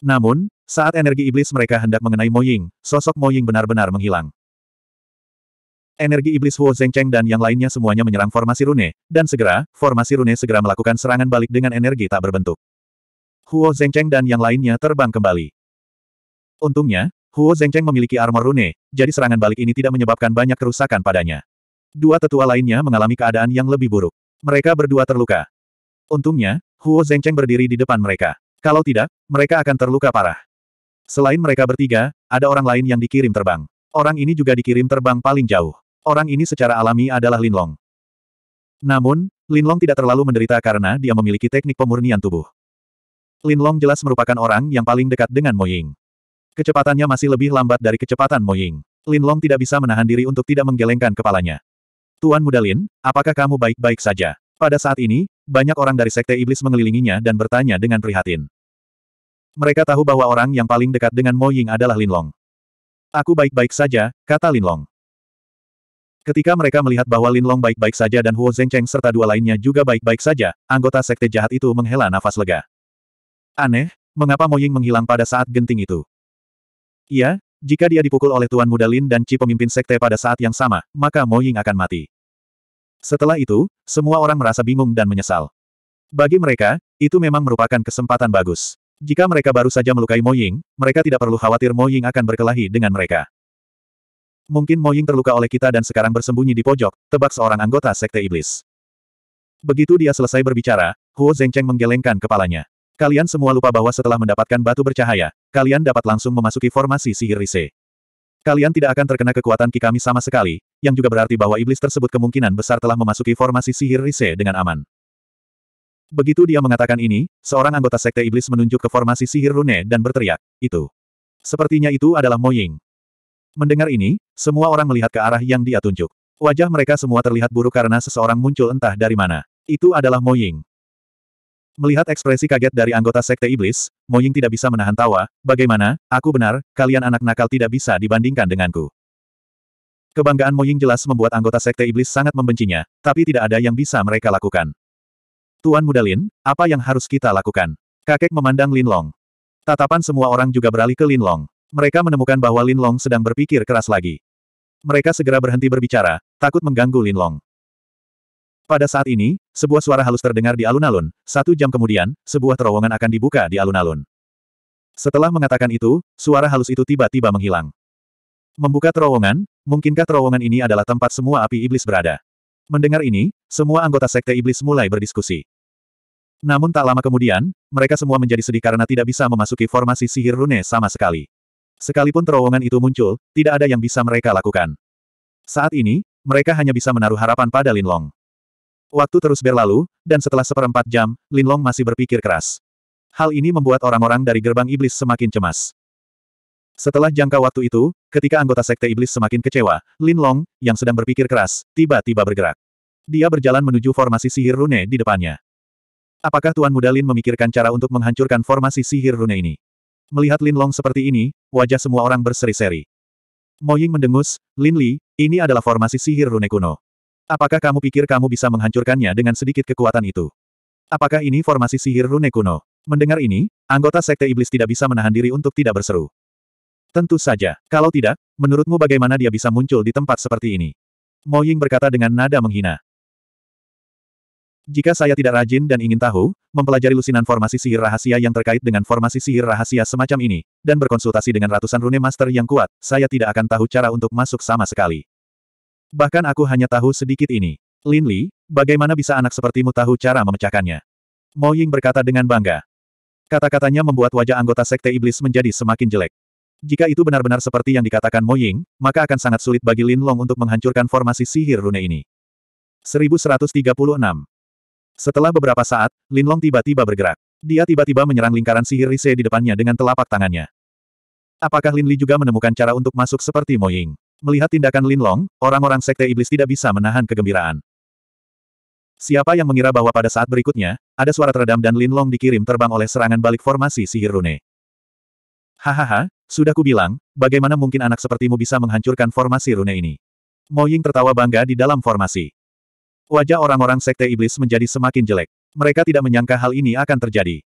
Speaker 1: Namun, saat energi iblis mereka hendak mengenai Moying, sosok Moying benar-benar menghilang. Energi iblis Huo Zhengcheng dan yang lainnya semuanya menyerang formasi rune, dan segera, formasi rune segera melakukan serangan balik dengan energi tak berbentuk. Huo Zhengcheng dan yang lainnya terbang kembali. Untungnya, Huo Zengcheng memiliki armor rune, jadi serangan balik ini tidak menyebabkan banyak kerusakan padanya. Dua tetua lainnya mengalami keadaan yang lebih buruk. Mereka berdua terluka. Untungnya, Huo Zengcheng berdiri di depan mereka. Kalau tidak, mereka akan terluka parah. Selain mereka bertiga, ada orang lain yang dikirim terbang. Orang ini juga dikirim terbang paling jauh. Orang ini secara alami adalah Linlong. Namun, Linlong tidak terlalu menderita karena dia memiliki teknik pemurnian tubuh. Linlong jelas merupakan orang yang paling dekat dengan Mo Ying. Kecepatannya masih lebih lambat dari kecepatan Mo Ying. Lin Long tidak bisa menahan diri untuk tidak menggelengkan kepalanya. Tuan Muda Lin, apakah kamu baik-baik saja? Pada saat ini, banyak orang dari Sekte Iblis mengelilinginya dan bertanya dengan prihatin. Mereka tahu bahwa orang yang paling dekat dengan Mo Ying adalah Lin Long. Aku baik-baik saja, kata Lin Long. Ketika mereka melihat bahwa Lin Long baik-baik saja dan Huo Zhengcheng serta dua lainnya juga baik-baik saja, anggota Sekte Jahat itu menghela nafas lega. Aneh, mengapa Mo Ying menghilang pada saat genting itu? Iya, jika dia dipukul oleh Tuan Muda Lin dan Ci pemimpin sekte pada saat yang sama, maka Mo Ying akan mati. Setelah itu, semua orang merasa bingung dan menyesal. Bagi mereka, itu memang merupakan kesempatan bagus. Jika mereka baru saja melukai Mo Ying, mereka tidak perlu khawatir Mo Ying akan berkelahi dengan mereka. Mungkin Mo Ying terluka oleh kita dan sekarang bersembunyi di pojok, tebak seorang anggota Sekte Iblis. Begitu dia selesai berbicara, Huo Zhengcheng menggelengkan kepalanya. Kalian semua lupa bahwa setelah mendapatkan batu bercahaya, kalian dapat langsung memasuki formasi sihir Rise. Kalian tidak akan terkena kekuatan Ki kami sama sekali, yang juga berarti bahwa iblis tersebut kemungkinan besar telah memasuki formasi sihir Rise dengan aman. Begitu dia mengatakan ini, seorang anggota sekte iblis menunjuk ke formasi sihir Rune dan berteriak, itu. Sepertinya itu adalah Ying." Mendengar ini, semua orang melihat ke arah yang dia tunjuk. Wajah mereka semua terlihat buruk karena seseorang muncul entah dari mana. Itu adalah Ying. Melihat ekspresi kaget dari anggota Sekte Iblis, Moying tidak bisa menahan tawa, bagaimana, aku benar, kalian anak nakal tidak bisa dibandingkan denganku. Kebanggaan Moying jelas membuat anggota Sekte Iblis sangat membencinya, tapi tidak ada yang bisa mereka lakukan. Tuan Mudalin, apa yang harus kita lakukan? Kakek memandang Lin Long. Tatapan semua orang juga beralih ke Lin Long. Mereka menemukan bahwa Lin Long sedang berpikir keras lagi. Mereka segera berhenti berbicara, takut mengganggu Lin Long. Pada saat ini, sebuah suara halus terdengar di alun-alun, satu jam kemudian, sebuah terowongan akan dibuka di alun-alun. Setelah mengatakan itu, suara halus itu tiba-tiba menghilang. Membuka terowongan, mungkinkah terowongan ini adalah tempat semua api iblis berada? Mendengar ini, semua anggota sekte iblis mulai berdiskusi. Namun tak lama kemudian, mereka semua menjadi sedih karena tidak bisa memasuki formasi sihir rune sama sekali. Sekalipun terowongan itu muncul, tidak ada yang bisa mereka lakukan. Saat ini, mereka hanya bisa menaruh harapan pada Linlong. Waktu terus berlalu, dan setelah seperempat jam, Lin Long masih berpikir keras. Hal ini membuat orang-orang dari gerbang iblis semakin cemas. Setelah jangka waktu itu, ketika anggota sekte iblis semakin kecewa, Lin Long, yang sedang berpikir keras, tiba-tiba bergerak. Dia berjalan menuju formasi sihir rune di depannya. Apakah Tuan Muda Lin memikirkan cara untuk menghancurkan formasi sihir rune ini? Melihat Lin Long seperti ini, wajah semua orang berseri-seri. Moying mendengus, Lin Li, ini adalah formasi sihir rune kuno. Apakah kamu pikir kamu bisa menghancurkannya dengan sedikit kekuatan itu? Apakah ini formasi sihir rune kuno? Mendengar ini, anggota Sekte Iblis tidak bisa menahan diri untuk tidak berseru. Tentu saja, kalau tidak, menurutmu bagaimana dia bisa muncul di tempat seperti ini? Mo Ying berkata dengan nada menghina. Jika saya tidak rajin dan ingin tahu, mempelajari lusinan formasi sihir rahasia yang terkait dengan formasi sihir rahasia semacam ini, dan berkonsultasi dengan ratusan rune master yang kuat, saya tidak akan tahu cara untuk masuk sama sekali. Bahkan aku hanya tahu sedikit ini. Lin Li, bagaimana bisa anak sepertimu tahu cara memecahkannya? Mo Ying berkata dengan bangga. Kata-katanya membuat wajah anggota Sekte Iblis menjadi semakin jelek. Jika itu benar-benar seperti yang dikatakan Mo Ying, maka akan sangat sulit bagi Lin Long untuk menghancurkan formasi sihir rune ini. 1136 Setelah beberapa saat, Lin Long tiba-tiba bergerak. Dia tiba-tiba menyerang lingkaran sihir Rise di depannya dengan telapak tangannya. Apakah Lin Li juga menemukan cara untuk masuk seperti Mo Ying? Melihat tindakan Lin Long, orang-orang sekte iblis tidak bisa menahan kegembiraan. Siapa yang mengira bahwa pada saat berikutnya, ada suara teredam dan Lin Long dikirim terbang oleh serangan balik formasi sihir rune. Hahaha, sudah kubilang, bagaimana mungkin anak sepertimu bisa menghancurkan formasi rune ini? Mo Ying tertawa bangga di dalam formasi. Wajah orang-orang sekte iblis menjadi semakin jelek. Mereka tidak menyangka hal ini akan terjadi.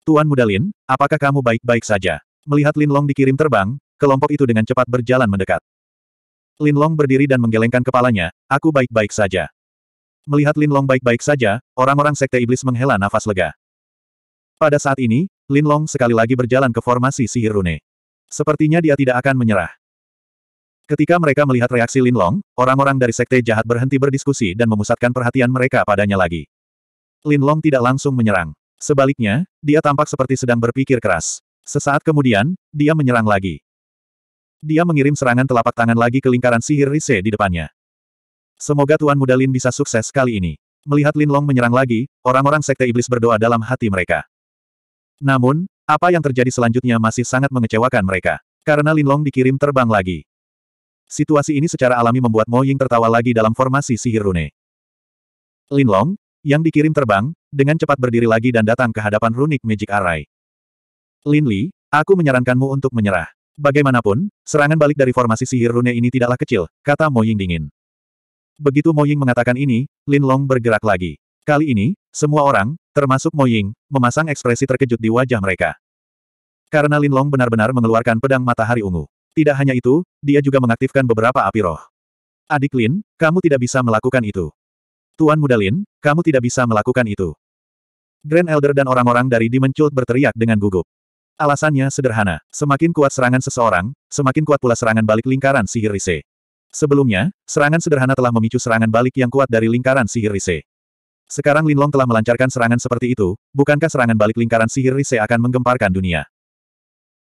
Speaker 1: Tuan Muda Lin, apakah kamu baik-baik saja? Melihat Lin Long dikirim terbang, kelompok itu dengan cepat berjalan mendekat. Linlong berdiri dan menggelengkan kepalanya, aku baik-baik saja. Melihat Linlong baik-baik saja, orang-orang sekte iblis menghela nafas lega. Pada saat ini, Linlong sekali lagi berjalan ke formasi sihir rune. Sepertinya dia tidak akan menyerah. Ketika mereka melihat reaksi Linlong, orang-orang dari sekte jahat berhenti berdiskusi dan memusatkan perhatian mereka padanya lagi. Linlong tidak langsung menyerang. Sebaliknya, dia tampak seperti sedang berpikir keras. Sesaat kemudian, dia menyerang lagi dia mengirim serangan telapak tangan lagi ke lingkaran sihir Rise di depannya. Semoga Tuan Muda Lin bisa sukses kali ini. Melihat Lin Long menyerang lagi, orang-orang Sekte Iblis berdoa dalam hati mereka. Namun, apa yang terjadi selanjutnya masih sangat mengecewakan mereka. Karena Lin Long dikirim terbang lagi. Situasi ini secara alami membuat Mo Ying tertawa lagi dalam formasi sihir rune. Lin Long, yang dikirim terbang, dengan cepat berdiri lagi dan datang ke hadapan runik Magic Array. Lin Li, aku menyarankanmu untuk menyerah. Bagaimanapun, serangan balik dari formasi sihir rune ini tidaklah kecil, kata Mo Ying dingin. Begitu Mo Ying mengatakan ini, Lin Long bergerak lagi. Kali ini, semua orang, termasuk Mo Ying, memasang ekspresi terkejut di wajah mereka. Karena Lin Long benar-benar mengeluarkan pedang matahari ungu. Tidak hanya itu, dia juga mengaktifkan beberapa api roh. Adik Lin, kamu tidak bisa melakukan itu. Tuan Muda Lin, kamu tidak bisa melakukan itu. Grand Elder dan orang-orang dari Dimenchult berteriak dengan gugup. Alasannya sederhana, semakin kuat serangan seseorang, semakin kuat pula serangan balik lingkaran sihir Rise. Sebelumnya, serangan sederhana telah memicu serangan balik yang kuat dari lingkaran sihir Rise. Sekarang Linlong telah melancarkan serangan seperti itu, bukankah serangan balik lingkaran sihir Rise akan menggemparkan dunia?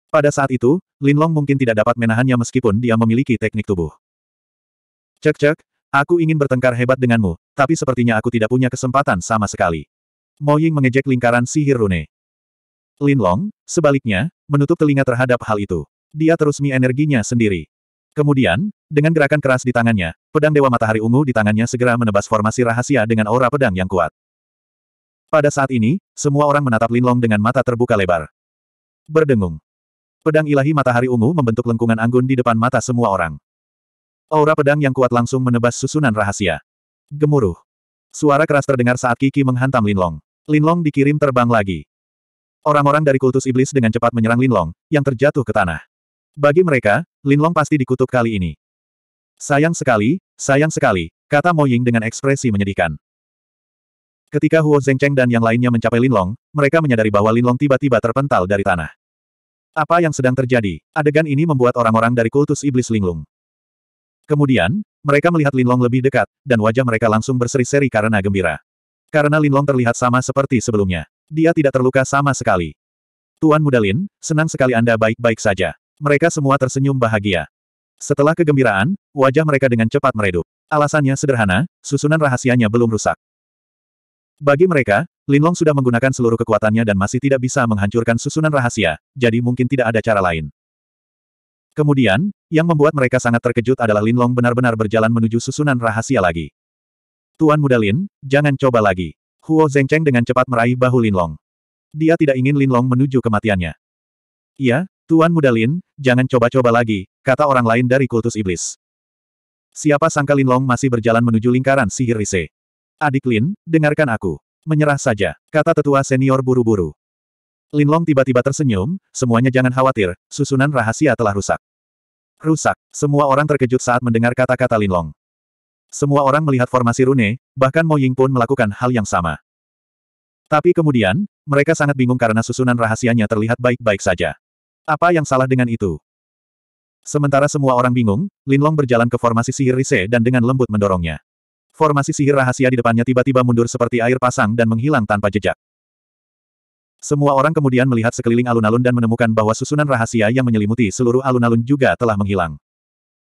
Speaker 1: Pada saat itu, Linlong mungkin tidak dapat menahannya meskipun dia memiliki teknik tubuh. Cek-cek, Aku ingin bertengkar hebat denganmu, tapi sepertinya aku tidak punya kesempatan sama sekali. Mo Ying mengejek lingkaran sihir rune. Lin Long, sebaliknya, menutup telinga terhadap hal itu. Dia terus mi energinya sendiri. Kemudian, dengan gerakan keras di tangannya, pedang Dewa Matahari Ungu di tangannya segera menebas formasi rahasia dengan aura pedang yang kuat. Pada saat ini, semua orang menatap Lin Long dengan mata terbuka lebar. Berdengung. Pedang ilahi matahari ungu membentuk lengkungan anggun di depan mata semua orang. Aura pedang yang kuat langsung menebas susunan rahasia. Gemuruh. Suara keras terdengar saat Kiki menghantam Linlong. Linlong dikirim terbang lagi. Orang-orang dari kultus iblis dengan cepat menyerang Linlong, yang terjatuh ke tanah. Bagi mereka, Linlong pasti dikutuk kali ini. Sayang sekali, sayang sekali, kata Mo Ying dengan ekspresi menyedihkan. Ketika Huo Zhengcheng dan yang lainnya mencapai Linlong, mereka menyadari bahwa Linlong tiba-tiba terpental dari tanah. Apa yang sedang terjadi? Adegan ini membuat orang-orang dari kultus iblis linglung. Kemudian, mereka melihat Linlong lebih dekat, dan wajah mereka langsung berseri-seri karena gembira. Karena Linlong terlihat sama seperti sebelumnya. Dia tidak terluka sama sekali. Tuan Mudalin, senang sekali Anda baik-baik saja. Mereka semua tersenyum bahagia. Setelah kegembiraan, wajah mereka dengan cepat meredup. Alasannya sederhana, susunan rahasianya belum rusak. Bagi mereka, Lin Long sudah menggunakan seluruh kekuatannya dan masih tidak bisa menghancurkan susunan rahasia, jadi mungkin tidak ada cara lain. Kemudian, yang membuat mereka sangat terkejut adalah Lin Long benar-benar berjalan menuju susunan rahasia lagi. Tuan Mudalin, jangan coba lagi. Huo Zengcheng dengan cepat meraih bahu Linlong. Dia tidak ingin Linlong menuju kematiannya. Iya, Tuan Muda Lin, jangan coba-coba lagi, kata orang lain dari kultus iblis. Siapa sangka Linlong masih berjalan menuju lingkaran sihir Rise. Adik Lin, dengarkan aku. Menyerah saja, kata tetua senior buru-buru. Linlong tiba-tiba tersenyum, semuanya jangan khawatir, susunan rahasia telah rusak. Rusak, semua orang terkejut saat mendengar kata-kata Linlong. Semua orang melihat formasi rune, bahkan Mo Ying pun melakukan hal yang sama. Tapi kemudian, mereka sangat bingung karena susunan rahasianya terlihat baik-baik saja. Apa yang salah dengan itu? Sementara semua orang bingung, Linlong berjalan ke formasi sihir Rise dan dengan lembut mendorongnya. Formasi sihir rahasia di depannya tiba-tiba mundur seperti air pasang dan menghilang tanpa jejak. Semua orang kemudian melihat sekeliling alun-alun dan menemukan bahwa susunan rahasia yang menyelimuti seluruh alun-alun juga telah menghilang.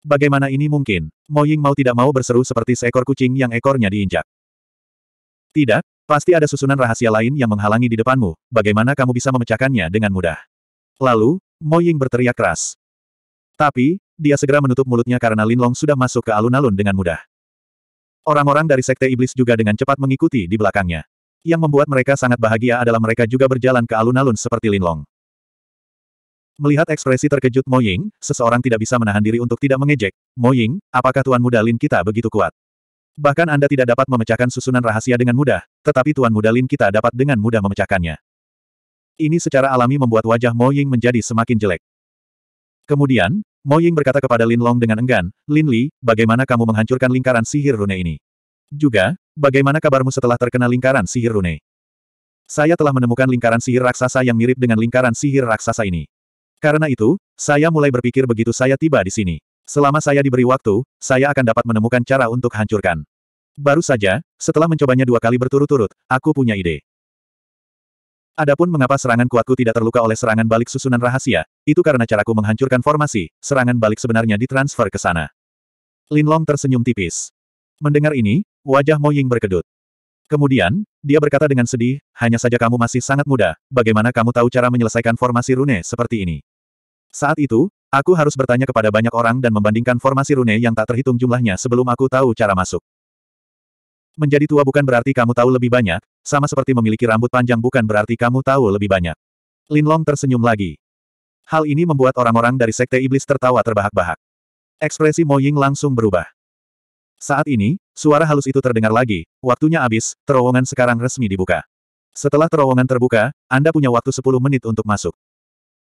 Speaker 1: Bagaimana ini mungkin? Mo Ying mau tidak mau berseru seperti seekor kucing yang ekornya diinjak. Tidak, pasti ada susunan rahasia lain yang menghalangi di depanmu, bagaimana kamu bisa memecahkannya dengan mudah? Lalu, Mo Ying berteriak keras. Tapi, dia segera menutup mulutnya karena Lin Long sudah masuk ke alun-alun dengan mudah. Orang-orang dari Sekte Iblis juga dengan cepat mengikuti di belakangnya. Yang membuat mereka sangat bahagia adalah mereka juga berjalan ke alun-alun seperti Lin Long. Melihat ekspresi terkejut Mo Ying, seseorang tidak bisa menahan diri untuk tidak mengejek. Mo Ying, apakah Tuan Muda Lin kita begitu kuat? Bahkan Anda tidak dapat memecahkan susunan rahasia dengan mudah, tetapi Tuan Muda Lin kita dapat dengan mudah memecahkannya. Ini secara alami membuat wajah Mo Ying menjadi semakin jelek. Kemudian, Mo Ying berkata kepada Lin Long dengan enggan, Lin Li, bagaimana kamu menghancurkan lingkaran sihir rune ini? Juga, bagaimana kabarmu setelah terkena lingkaran sihir rune? Saya telah menemukan lingkaran sihir raksasa yang mirip dengan lingkaran sihir raksasa ini. Karena itu, saya mulai berpikir begitu saya tiba di sini. Selama saya diberi waktu, saya akan dapat menemukan cara untuk hancurkan. Baru saja, setelah mencobanya dua kali berturut-turut, aku punya ide. Adapun mengapa serangan kuatku tidak terluka oleh serangan balik susunan rahasia, itu karena caraku menghancurkan formasi, serangan balik sebenarnya ditransfer ke sana. Linlong tersenyum tipis. Mendengar ini, wajah Mo Ying berkedut. Kemudian, dia berkata dengan sedih, hanya saja kamu masih sangat muda, bagaimana kamu tahu cara menyelesaikan formasi rune seperti ini? Saat itu, aku harus bertanya kepada banyak orang dan membandingkan formasi rune yang tak terhitung jumlahnya sebelum aku tahu cara masuk. Menjadi tua bukan berarti kamu tahu lebih banyak, sama seperti memiliki rambut panjang bukan berarti kamu tahu lebih banyak. Linlong tersenyum lagi. Hal ini membuat orang-orang dari Sekte Iblis tertawa terbahak-bahak. Ekspresi Moying langsung berubah. Saat ini, suara halus itu terdengar lagi, waktunya habis, terowongan sekarang resmi dibuka. Setelah terowongan terbuka, Anda punya waktu 10 menit untuk masuk.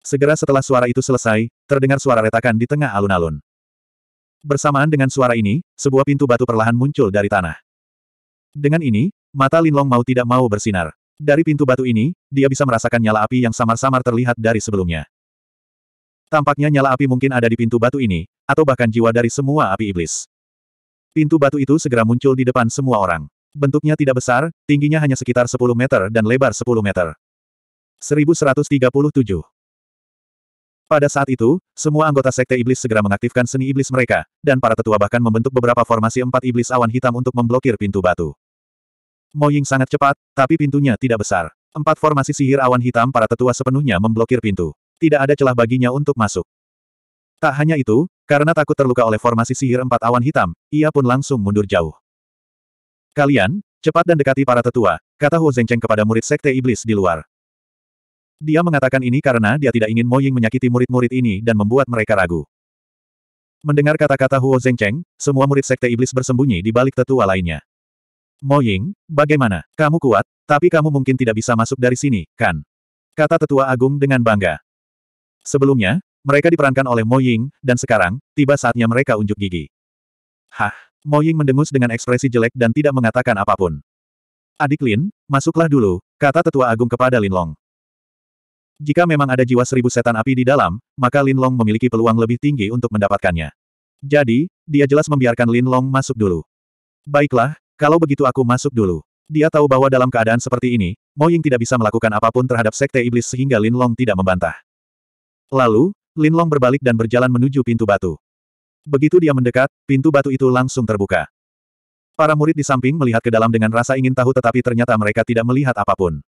Speaker 1: Segera setelah suara itu selesai, terdengar suara retakan di tengah alun-alun. Bersamaan dengan suara ini, sebuah pintu batu perlahan muncul dari tanah. Dengan ini, mata Linlong mau tidak mau bersinar. Dari pintu batu ini, dia bisa merasakan nyala api yang samar-samar terlihat dari sebelumnya. Tampaknya nyala api mungkin ada di pintu batu ini, atau bahkan jiwa dari semua api iblis. Pintu batu itu segera muncul di depan semua orang. Bentuknya tidak besar, tingginya hanya sekitar 10 meter dan lebar 10 meter. 1137 pada saat itu, semua anggota Sekte Iblis segera mengaktifkan seni iblis mereka, dan para tetua bahkan membentuk beberapa formasi empat iblis awan hitam untuk memblokir pintu batu. Ying sangat cepat, tapi pintunya tidak besar. Empat formasi sihir awan hitam para tetua sepenuhnya memblokir pintu. Tidak ada celah baginya untuk masuk. Tak hanya itu, karena takut terluka oleh formasi sihir empat awan hitam, ia pun langsung mundur jauh. Kalian, cepat dan dekati para tetua, kata Huo Zhengcheng kepada murid Sekte Iblis di luar. Dia mengatakan ini karena dia tidak ingin Mo Ying menyakiti murid-murid ini dan membuat mereka ragu. Mendengar kata-kata Huo Zhengcheng, semua murid sekte iblis bersembunyi di balik tetua lainnya. Mo Ying, bagaimana? Kamu kuat, tapi kamu mungkin tidak bisa masuk dari sini, kan? Kata tetua agung dengan bangga. Sebelumnya, mereka diperankan oleh Mo Ying, dan sekarang, tiba saatnya mereka unjuk gigi. Hah, Mo Ying mendengus dengan ekspresi jelek dan tidak mengatakan apapun. Adik Lin, masuklah dulu, kata tetua agung kepada Lin Long. Jika memang ada jiwa seribu setan api di dalam, maka Lin Long memiliki peluang lebih tinggi untuk mendapatkannya. Jadi, dia jelas membiarkan Lin Long masuk dulu. Baiklah, kalau begitu aku masuk dulu. Dia tahu bahwa dalam keadaan seperti ini, Mo Ying tidak bisa melakukan apapun terhadap sekte iblis sehingga Lin Long tidak membantah. Lalu, Lin Long berbalik dan berjalan menuju pintu batu. Begitu dia mendekat, pintu batu itu langsung terbuka. Para murid di samping melihat ke dalam dengan rasa ingin tahu tetapi ternyata mereka tidak melihat apapun.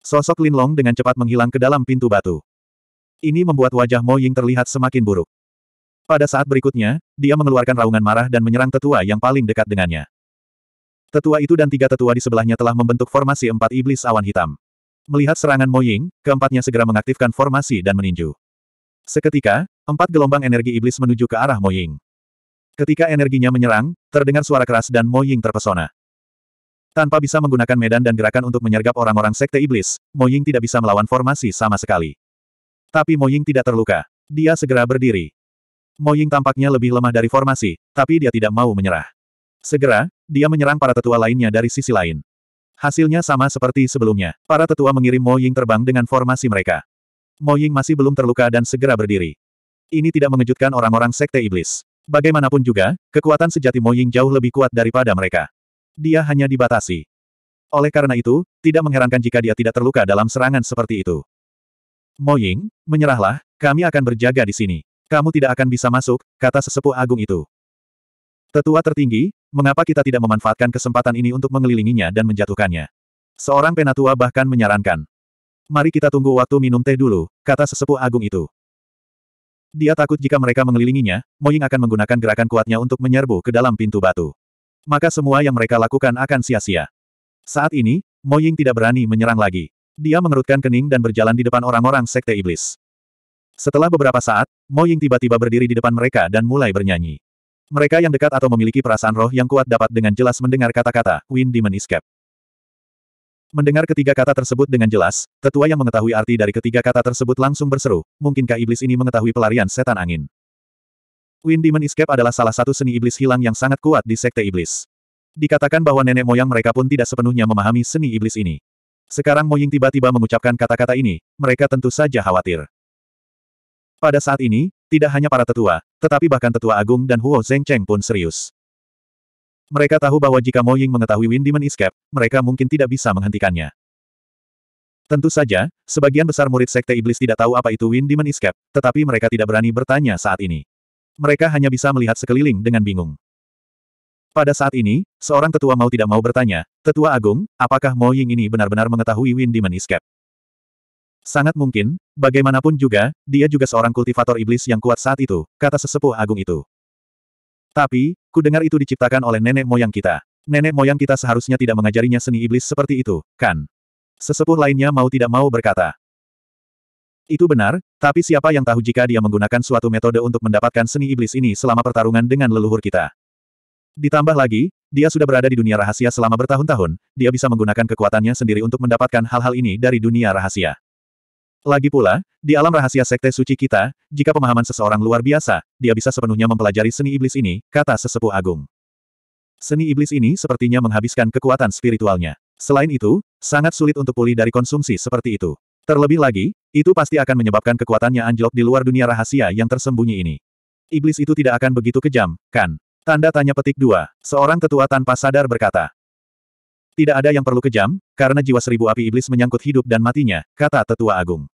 Speaker 1: Sosok Lin Long dengan cepat menghilang ke dalam pintu batu. Ini membuat wajah Mo Ying terlihat semakin buruk. Pada saat berikutnya, dia mengeluarkan raungan marah dan menyerang tetua yang paling dekat dengannya. Tetua itu dan tiga tetua di sebelahnya telah membentuk formasi empat iblis awan hitam. Melihat serangan Mo Ying, keempatnya segera mengaktifkan formasi dan meninju. Seketika, empat gelombang energi iblis menuju ke arah Mo Ying. Ketika energinya menyerang, terdengar suara keras dan Mo Ying terpesona. Tanpa bisa menggunakan medan dan gerakan untuk menyergap orang-orang sekte iblis, Mo Ying tidak bisa melawan formasi sama sekali. Tapi Mo Ying tidak terluka. Dia segera berdiri. Mo Ying tampaknya lebih lemah dari formasi, tapi dia tidak mau menyerah. Segera, dia menyerang para tetua lainnya dari sisi lain. Hasilnya sama seperti sebelumnya. Para tetua mengirim Mo Ying terbang dengan formasi mereka. Mo Ying masih belum terluka dan segera berdiri. Ini tidak mengejutkan orang-orang sekte iblis. Bagaimanapun juga, kekuatan sejati Mo Ying jauh lebih kuat daripada mereka dia hanya dibatasi. Oleh karena itu, tidak mengherankan jika dia tidak terluka dalam serangan seperti itu. Moying, menyerahlah, kami akan berjaga di sini. Kamu tidak akan bisa masuk, kata sesepuh agung itu. Tetua tertinggi, mengapa kita tidak memanfaatkan kesempatan ini untuk mengelilinginya dan menjatuhkannya? Seorang penatua bahkan menyarankan. Mari kita tunggu waktu minum teh dulu, kata sesepuh agung itu. Dia takut jika mereka mengelilinginya, Moying akan menggunakan gerakan kuatnya untuk menyerbu ke dalam pintu batu. Maka semua yang mereka lakukan akan sia-sia. Saat ini, Mo Ying tidak berani menyerang lagi. Dia mengerutkan kening dan berjalan di depan orang-orang sekte iblis. Setelah beberapa saat, Mo Ying tiba-tiba berdiri di depan mereka dan mulai bernyanyi. Mereka yang dekat atau memiliki perasaan roh yang kuat dapat dengan jelas mendengar kata-kata Wind Demon Escape. Mendengar ketiga kata tersebut dengan jelas, tetua yang mengetahui arti dari ketiga kata tersebut langsung berseru, mungkinkah iblis ini mengetahui pelarian setan angin? Wind Demon Escape adalah salah satu seni iblis hilang yang sangat kuat di Sekte Iblis. Dikatakan bahwa nenek moyang mereka pun tidak sepenuhnya memahami seni iblis ini. Sekarang Moying tiba-tiba mengucapkan kata-kata ini, mereka tentu saja khawatir. Pada saat ini, tidak hanya para tetua, tetapi bahkan tetua agung dan Huo Zhengcheng pun serius. Mereka tahu bahwa jika Moying mengetahui Wind Demon Escape, mereka mungkin tidak bisa menghentikannya. Tentu saja, sebagian besar murid Sekte Iblis tidak tahu apa itu Wind Demon Escape, tetapi mereka tidak berani bertanya saat ini. Mereka hanya bisa melihat sekeliling dengan bingung. Pada saat ini, seorang tetua mau tidak mau bertanya, Tetua Agung, apakah Mo Ying ini benar-benar mengetahui Wind Demon Escape? Sangat mungkin, bagaimanapun juga, dia juga seorang kultivator iblis yang kuat saat itu, kata sesepuh Agung itu. Tapi, ku dengar itu diciptakan oleh nenek moyang kita. Nenek moyang kita seharusnya tidak mengajarinya seni iblis seperti itu, kan? Sesepuh lainnya mau tidak mau berkata. Itu benar, tapi siapa yang tahu jika dia menggunakan suatu metode untuk mendapatkan seni iblis ini selama pertarungan dengan leluhur kita. Ditambah lagi, dia sudah berada di dunia rahasia selama bertahun-tahun, dia bisa menggunakan kekuatannya sendiri untuk mendapatkan hal-hal ini dari dunia rahasia. Lagi pula, di alam rahasia sekte suci kita, jika pemahaman seseorang luar biasa, dia bisa sepenuhnya mempelajari seni iblis ini, kata sesepuh agung. Seni iblis ini sepertinya menghabiskan kekuatan spiritualnya. Selain itu, sangat sulit untuk pulih dari konsumsi seperti itu. Terlebih lagi, itu pasti akan menyebabkan kekuatannya anjlok di luar dunia rahasia yang tersembunyi ini. Iblis itu tidak akan begitu kejam, kan? Tanda tanya petik dua. Seorang tetua tanpa sadar berkata. Tidak ada yang perlu kejam, karena jiwa seribu api iblis menyangkut hidup dan matinya, kata tetua agung.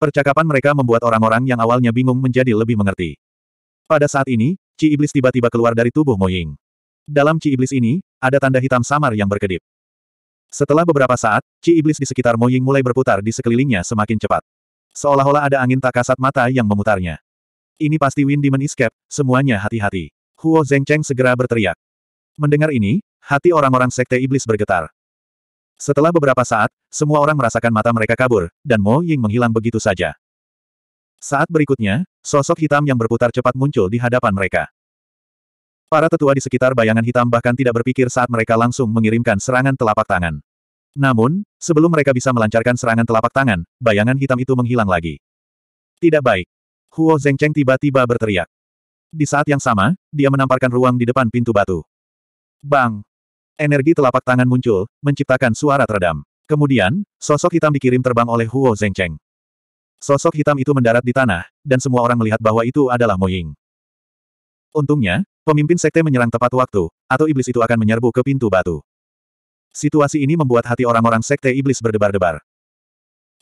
Speaker 1: Percakapan mereka membuat orang-orang yang awalnya bingung menjadi lebih mengerti. Pada saat ini, Ci Iblis tiba-tiba keluar dari tubuh Moying. Dalam Ci Iblis ini, ada tanda hitam samar yang berkedip. Setelah beberapa saat, Ci Iblis di sekitar Mo Ying mulai berputar di sekelilingnya semakin cepat. Seolah-olah ada angin tak kasat mata yang memutarnya. Ini pasti Wind Demon Escape, semuanya hati-hati. Huo Zhengcheng segera berteriak. Mendengar ini, hati orang-orang Sekte Iblis bergetar. Setelah beberapa saat, semua orang merasakan mata mereka kabur, dan Mo Ying menghilang begitu saja. Saat berikutnya, sosok hitam yang berputar cepat muncul di hadapan mereka. Para tetua di sekitar bayangan hitam bahkan tidak berpikir saat mereka langsung mengirimkan serangan telapak tangan. Namun, sebelum mereka bisa melancarkan serangan telapak tangan, bayangan hitam itu menghilang lagi. Tidak baik. Huo Zengcheng tiba-tiba berteriak. Di saat yang sama, dia menamparkan ruang di depan pintu batu. Bang! Energi telapak tangan muncul, menciptakan suara teredam. Kemudian, sosok hitam dikirim terbang oleh Huo Zengcheng. Sosok hitam itu mendarat di tanah, dan semua orang melihat bahwa itu adalah Mo Ying. Untungnya, Pemimpin sekte menyerang tepat waktu, atau iblis itu akan menyerbu ke pintu batu. Situasi ini membuat hati orang-orang sekte iblis berdebar-debar.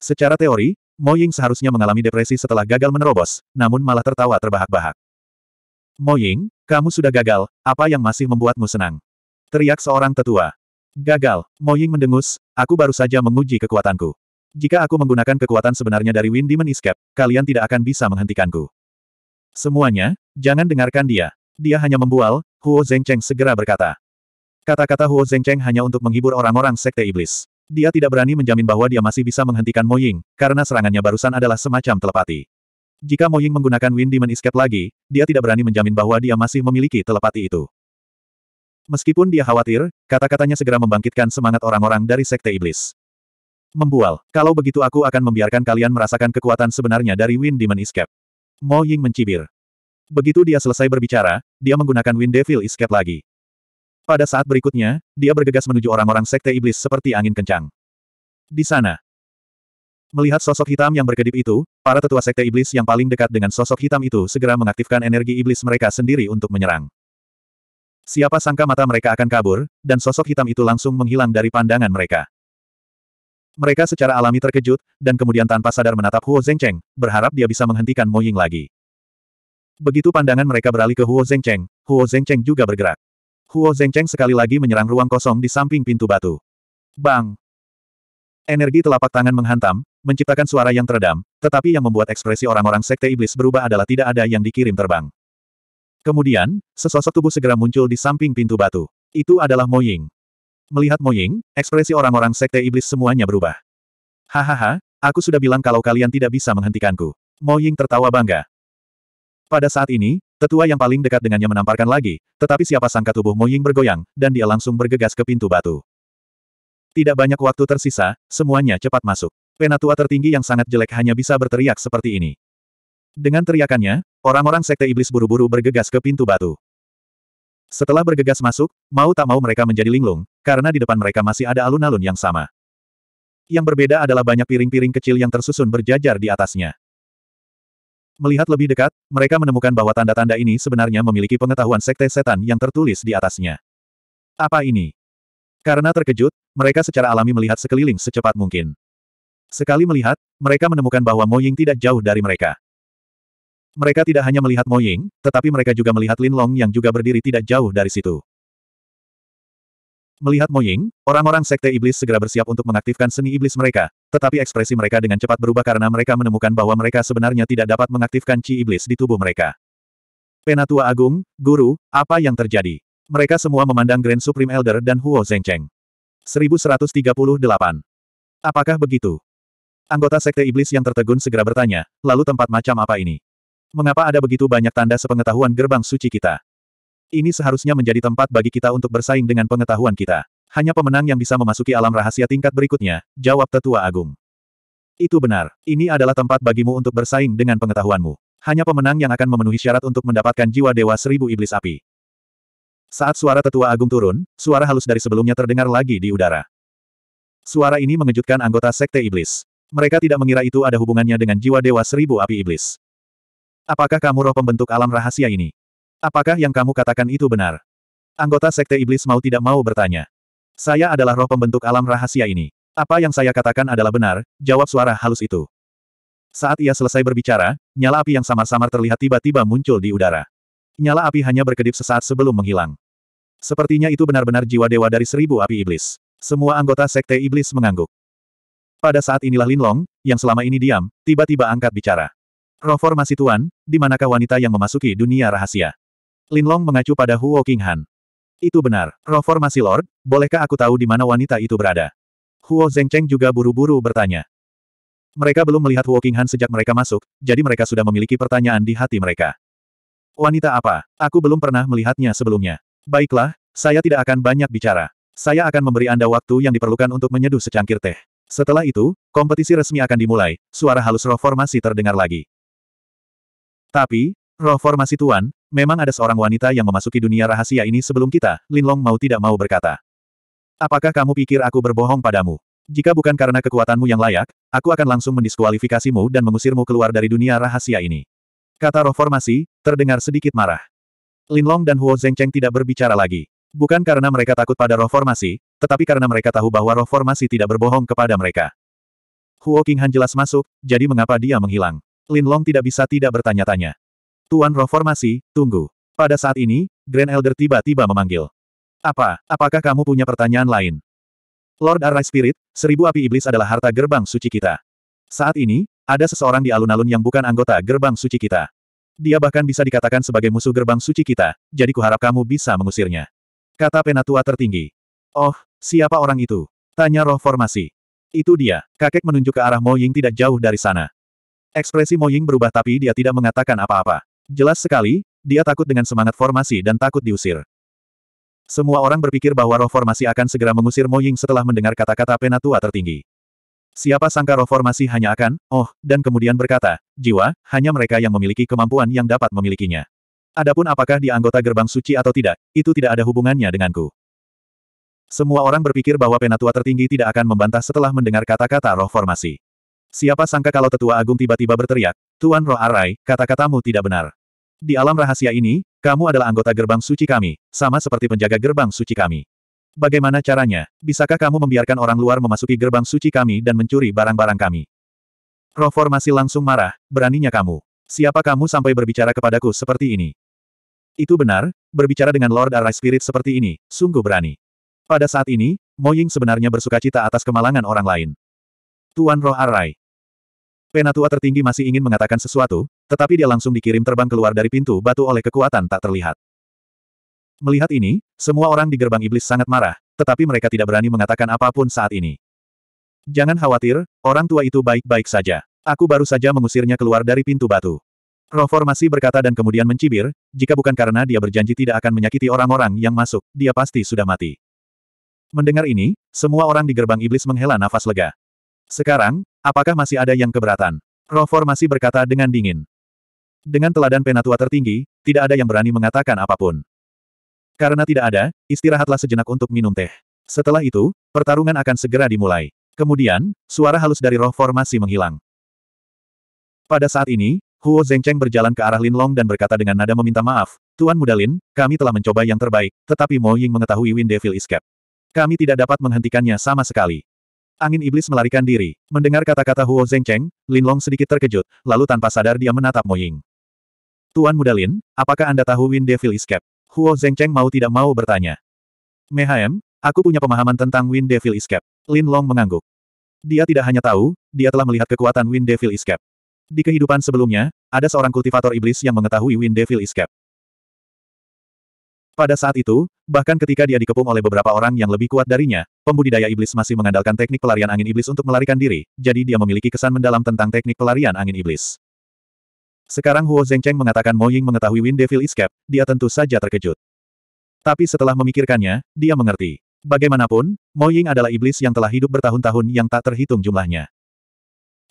Speaker 1: Secara teori, Mo Ying seharusnya mengalami depresi setelah gagal menerobos, namun malah tertawa terbahak-bahak. Mo Ying, kamu sudah gagal, apa yang masih membuatmu senang? Teriak seorang tetua. Gagal, Mo Ying mendengus, aku baru saja menguji kekuatanku. Jika aku menggunakan kekuatan sebenarnya dari Wind Demon Escape, kalian tidak akan bisa menghentikanku. Semuanya, jangan dengarkan dia. Dia hanya membual, Huo Zengcheng segera berkata. Kata-kata Huo Zengcheng hanya untuk menghibur orang-orang sekte iblis. Dia tidak berani menjamin bahwa dia masih bisa menghentikan Mo Ying, karena serangannya barusan adalah semacam telepati. Jika Mo Ying menggunakan Wind Demon Escape lagi, dia tidak berani menjamin bahwa dia masih memiliki telepati itu. Meskipun dia khawatir, kata-katanya segera membangkitkan semangat orang-orang dari sekte iblis. Membual, kalau begitu aku akan membiarkan kalian merasakan kekuatan sebenarnya dari Wind Demon Escape. Mo Ying mencibir. Begitu dia selesai berbicara, dia menggunakan Wind Devil Escape lagi. Pada saat berikutnya, dia bergegas menuju orang-orang sekte iblis seperti angin kencang. Di sana. Melihat sosok hitam yang berkedip itu, para tetua sekte iblis yang paling dekat dengan sosok hitam itu segera mengaktifkan energi iblis mereka sendiri untuk menyerang. Siapa sangka mata mereka akan kabur, dan sosok hitam itu langsung menghilang dari pandangan mereka. Mereka secara alami terkejut, dan kemudian tanpa sadar menatap Huo Zhengcheng, berharap dia bisa menghentikan Mo Ying lagi. Begitu pandangan mereka beralih ke Huo Zengcheng, Huo Zengcheng juga bergerak. Huo Zengcheng sekali lagi menyerang ruang kosong di samping pintu batu. Bang! Energi telapak tangan menghantam, menciptakan suara yang teredam, tetapi yang membuat ekspresi orang-orang sekte iblis berubah adalah tidak ada yang dikirim terbang. Kemudian, sesosok tubuh segera muncul di samping pintu batu. Itu adalah Mo Ying. Melihat Mo Ying, ekspresi orang-orang sekte iblis semuanya berubah. Hahaha, aku sudah bilang kalau kalian tidak bisa menghentikanku. Mo Ying tertawa bangga. Pada saat ini, tetua yang paling dekat dengannya menamparkan lagi, tetapi siapa sangka tubuh Mo Ying bergoyang, dan dia langsung bergegas ke pintu batu. Tidak banyak waktu tersisa, semuanya cepat masuk. Penatua tertinggi yang sangat jelek hanya bisa berteriak seperti ini. Dengan teriakannya, orang-orang sekte iblis buru-buru bergegas ke pintu batu. Setelah bergegas masuk, mau tak mau mereka menjadi linglung, karena di depan mereka masih ada alun-alun yang sama. Yang berbeda adalah banyak piring-piring kecil yang tersusun berjajar di atasnya. Melihat lebih dekat, mereka menemukan bahwa tanda-tanda ini sebenarnya memiliki pengetahuan sekte setan yang tertulis di atasnya. Apa ini? Karena terkejut, mereka secara alami melihat sekeliling secepat mungkin. Sekali melihat, mereka menemukan bahwa Mo Ying tidak jauh dari mereka. Mereka tidak hanya melihat Mo Ying, tetapi mereka juga melihat Lin Long yang juga berdiri tidak jauh dari situ. Melihat Moying, orang-orang sekte iblis segera bersiap untuk mengaktifkan seni iblis mereka, tetapi ekspresi mereka dengan cepat berubah karena mereka menemukan bahwa mereka sebenarnya tidak dapat mengaktifkan chi iblis di tubuh mereka. Penatua Agung, Guru, apa yang terjadi? Mereka semua memandang Grand Supreme Elder dan Huo Zhengcheng. 1138. Apakah begitu? Anggota sekte iblis yang tertegun segera bertanya, lalu tempat macam apa ini? Mengapa ada begitu banyak tanda sepengetahuan gerbang suci kita? Ini seharusnya menjadi tempat bagi kita untuk bersaing dengan pengetahuan kita. Hanya pemenang yang bisa memasuki alam rahasia tingkat berikutnya, jawab tetua agung. Itu benar. Ini adalah tempat bagimu untuk bersaing dengan pengetahuanmu. Hanya pemenang yang akan memenuhi syarat untuk mendapatkan jiwa dewa seribu iblis api. Saat suara tetua agung turun, suara halus dari sebelumnya terdengar lagi di udara. Suara ini mengejutkan anggota sekte iblis. Mereka tidak mengira itu ada hubungannya dengan jiwa dewa seribu api iblis. Apakah kamu roh pembentuk alam rahasia ini? Apakah yang kamu katakan itu benar? Anggota Sekte Iblis mau tidak mau bertanya. Saya adalah roh pembentuk alam rahasia ini. Apa yang saya katakan adalah benar, jawab suara halus itu. Saat ia selesai berbicara, nyala api yang samar-samar terlihat tiba-tiba muncul di udara. Nyala api hanya berkedip sesaat sebelum menghilang. Sepertinya itu benar-benar jiwa dewa dari seribu api iblis. Semua anggota sekte iblis mengangguk. Pada saat inilah Linlong, yang selama ini diam, tiba-tiba angkat bicara. Roh formasi Tuan, di manakah wanita yang memasuki dunia rahasia? Linlong mengacu pada Huo Qinghan. Itu benar. Reformasi Lord, bolehkah aku tahu di mana wanita itu berada? Huo Zhengcheng juga buru-buru bertanya. Mereka belum melihat Huo Qinghan sejak mereka masuk, jadi mereka sudah memiliki pertanyaan di hati mereka. Wanita apa? Aku belum pernah melihatnya sebelumnya. Baiklah, saya tidak akan banyak bicara. Saya akan memberi Anda waktu yang diperlukan untuk menyeduh secangkir teh. Setelah itu, kompetisi resmi akan dimulai, suara halus reformasi terdengar lagi. Tapi, reformasi Tuan, memang ada seorang wanita yang memasuki dunia rahasia ini sebelum kita, Linlong mau tidak mau berkata. Apakah kamu pikir aku berbohong padamu? Jika bukan karena kekuatanmu yang layak, aku akan langsung mendiskualifikasimu dan mengusirmu keluar dari dunia rahasia ini. Kata Roh Formasi, terdengar sedikit marah. Linlong dan Huo Zhengcheng tidak berbicara lagi. Bukan karena mereka takut pada Roh Formasi, tetapi karena mereka tahu bahwa Roh Formasi tidak berbohong kepada mereka. Huo Qinghan jelas masuk, jadi mengapa dia menghilang? Linlong tidak bisa tidak bertanya-tanya. Tuan Reformasi, tunggu. Pada saat ini, Grand Elder tiba-tiba memanggil. Apa, apakah kamu punya pertanyaan lain? Lord Arai Spirit, seribu api iblis adalah harta gerbang suci kita. Saat ini, ada seseorang di alun-alun yang bukan anggota gerbang suci kita. Dia bahkan bisa dikatakan sebagai musuh gerbang suci kita, jadi kuharap kamu bisa mengusirnya. Kata penatua tertinggi. Oh, siapa orang itu? Tanya roh formasi. Itu dia, kakek menunjuk ke arah Mo Ying tidak jauh dari sana. Ekspresi Mo Ying berubah tapi dia tidak mengatakan apa-apa. Jelas sekali, dia takut dengan semangat formasi dan takut diusir. Semua orang berpikir bahwa roh formasi akan segera mengusir Mo Ying setelah mendengar kata-kata penatua tertinggi. Siapa sangka roh formasi hanya akan, oh, dan kemudian berkata, jiwa, hanya mereka yang memiliki kemampuan yang dapat memilikinya. Adapun apakah dia anggota gerbang suci atau tidak, itu tidak ada hubungannya denganku. Semua orang berpikir bahwa penatua tertinggi tidak akan membantah setelah mendengar kata-kata roh formasi. Siapa sangka kalau tetua agung tiba-tiba berteriak, Tuan Roh Arai, kata-katamu tidak benar. Di alam rahasia ini, kamu adalah anggota gerbang suci kami, sama seperti penjaga gerbang suci kami. Bagaimana caranya? Bisakah kamu membiarkan orang luar memasuki gerbang suci kami dan mencuri barang-barang kami? Roh formasi langsung marah, beraninya kamu. Siapa kamu sampai berbicara kepadaku seperti ini? Itu benar, berbicara dengan Lord Arai Spirit seperti ini, sungguh berani. Pada saat ini, Moying sebenarnya bersuka cita atas kemalangan orang lain. Tuan Roh Arai, Penatua tertinggi masih ingin mengatakan sesuatu, tetapi dia langsung dikirim terbang keluar dari pintu batu oleh kekuatan tak terlihat. Melihat ini, semua orang di gerbang iblis sangat marah, tetapi mereka tidak berani mengatakan apapun saat ini. Jangan khawatir, orang tua itu baik-baik saja. Aku baru saja mengusirnya keluar dari pintu batu. Reformasi berkata dan kemudian mencibir, jika bukan karena dia berjanji tidak akan menyakiti orang-orang yang masuk, dia pasti sudah mati. Mendengar ini, semua orang di gerbang iblis menghela nafas lega. Sekarang, Apakah masih ada yang keberatan? Roh formasi berkata dengan dingin. Dengan teladan penatua tertinggi, tidak ada yang berani mengatakan apapun. Karena tidak ada, istirahatlah sejenak untuk minum teh. Setelah itu, pertarungan akan segera dimulai. Kemudian, suara halus dari roh formasi menghilang. Pada saat ini, Huo Zengcheng berjalan ke arah Lin Long dan berkata dengan nada meminta maaf, Tuan Muda Lin, kami telah mencoba yang terbaik, tetapi Mo Ying mengetahui Wind Devil Escape. Kami tidak dapat menghentikannya sama sekali. Angin iblis melarikan diri. Mendengar kata-kata Huo Zengcheng, Lin Long sedikit terkejut, lalu tanpa sadar dia menatap Mo Ying. Tuan muda Lin, apakah Anda tahu Wind Devil Escape? Huo Zengcheng mau tidak mau bertanya. Mehaem, aku punya pemahaman tentang Wind Devil Escape. Lin Long mengangguk. Dia tidak hanya tahu, dia telah melihat kekuatan Wind Devil Escape. Di kehidupan sebelumnya, ada seorang kultivator iblis yang mengetahui Wind Devil Escape. Pada saat itu, bahkan ketika dia dikepung oleh beberapa orang yang lebih kuat darinya, pembudidaya iblis masih mengandalkan teknik pelarian angin iblis untuk melarikan diri, jadi dia memiliki kesan mendalam tentang teknik pelarian angin iblis. Sekarang Huo Zhengcheng mengatakan Mo Ying mengetahui Wind Devil Escape, dia tentu saja terkejut. Tapi setelah memikirkannya, dia mengerti. Bagaimanapun, Mo Ying adalah iblis yang telah hidup bertahun-tahun yang tak terhitung jumlahnya.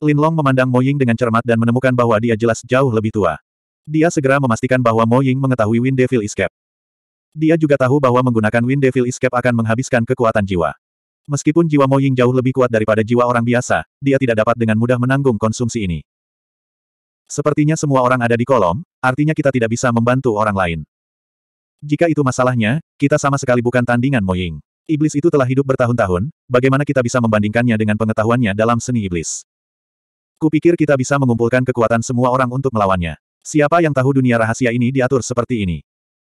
Speaker 1: Lin Long memandang Mo Ying dengan cermat dan menemukan bahwa dia jelas jauh lebih tua. Dia segera memastikan bahwa Mo Ying mengetahui Wind Devil Escape. Dia juga tahu bahwa menggunakan Wind Devil Escape akan menghabiskan kekuatan jiwa. Meskipun jiwa Mo Ying jauh lebih kuat daripada jiwa orang biasa, dia tidak dapat dengan mudah menanggung konsumsi ini. Sepertinya semua orang ada di kolom, artinya kita tidak bisa membantu orang lain. Jika itu masalahnya, kita sama sekali bukan tandingan Mo Ying. Iblis itu telah hidup bertahun-tahun, bagaimana kita bisa membandingkannya dengan pengetahuannya dalam seni iblis? Kupikir kita bisa mengumpulkan kekuatan semua orang untuk melawannya. Siapa yang tahu dunia rahasia ini diatur seperti ini?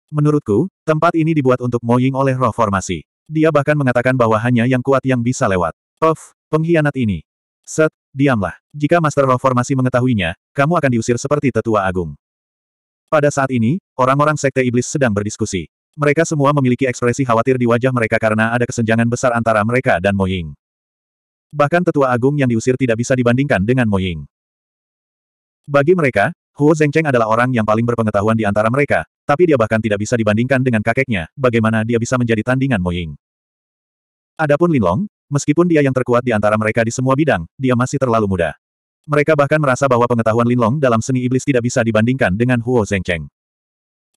Speaker 1: Menurutku, tempat ini dibuat untuk Moying oleh roh formasi. Dia bahkan mengatakan bahwa hanya yang kuat yang bisa lewat. Of, pengkhianat ini. Set, diamlah. Jika Master Roh Formasi mengetahuinya, kamu akan diusir seperti tetua agung. Pada saat ini, orang-orang Sekte Iblis sedang berdiskusi. Mereka semua memiliki ekspresi khawatir di wajah mereka karena ada kesenjangan besar antara mereka dan Moying. Bahkan tetua agung yang diusir tidak bisa dibandingkan dengan Moying. Bagi mereka, Huo Zengcheng adalah orang yang paling berpengetahuan di antara mereka, tapi dia bahkan tidak bisa dibandingkan dengan kakeknya, bagaimana dia bisa menjadi tandingan Mo Ying? Adapun Lin Long, meskipun dia yang terkuat di antara mereka di semua bidang, dia masih terlalu muda. Mereka bahkan merasa bahwa pengetahuan Lin Long dalam seni iblis tidak bisa dibandingkan dengan Huo Zengcheng.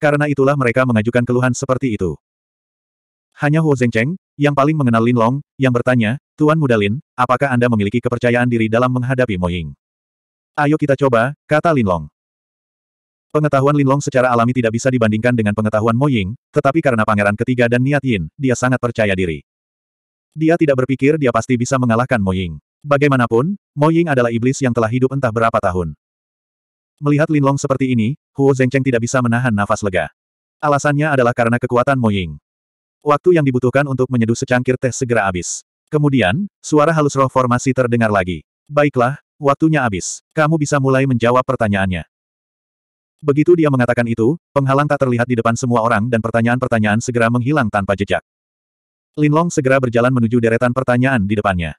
Speaker 1: Karena itulah mereka mengajukan keluhan seperti itu. Hanya Huo Zengcheng, yang paling mengenal Lin Long, yang bertanya, Tuan Muda Lin, apakah Anda memiliki kepercayaan diri dalam menghadapi Mo Ying? Ayo kita coba, kata Lin Long. Pengetahuan Linlong secara alami tidak bisa dibandingkan dengan pengetahuan Mo Ying, tetapi karena pangeran ketiga dan niat Yin, dia sangat percaya diri. Dia tidak berpikir dia pasti bisa mengalahkan Mo Ying. Bagaimanapun, Mo Ying adalah iblis yang telah hidup entah berapa tahun. Melihat Linlong seperti ini, Huo Zengcheng tidak bisa menahan nafas lega. Alasannya adalah karena kekuatan Mo Ying. Waktu yang dibutuhkan untuk menyeduh secangkir teh segera habis. Kemudian, suara halus roh formasi terdengar lagi. Baiklah, waktunya habis. Kamu bisa mulai menjawab pertanyaannya. Begitu dia mengatakan itu, penghalang tak terlihat di depan semua orang dan pertanyaan-pertanyaan segera menghilang tanpa jejak. Linlong segera berjalan menuju deretan pertanyaan di depannya.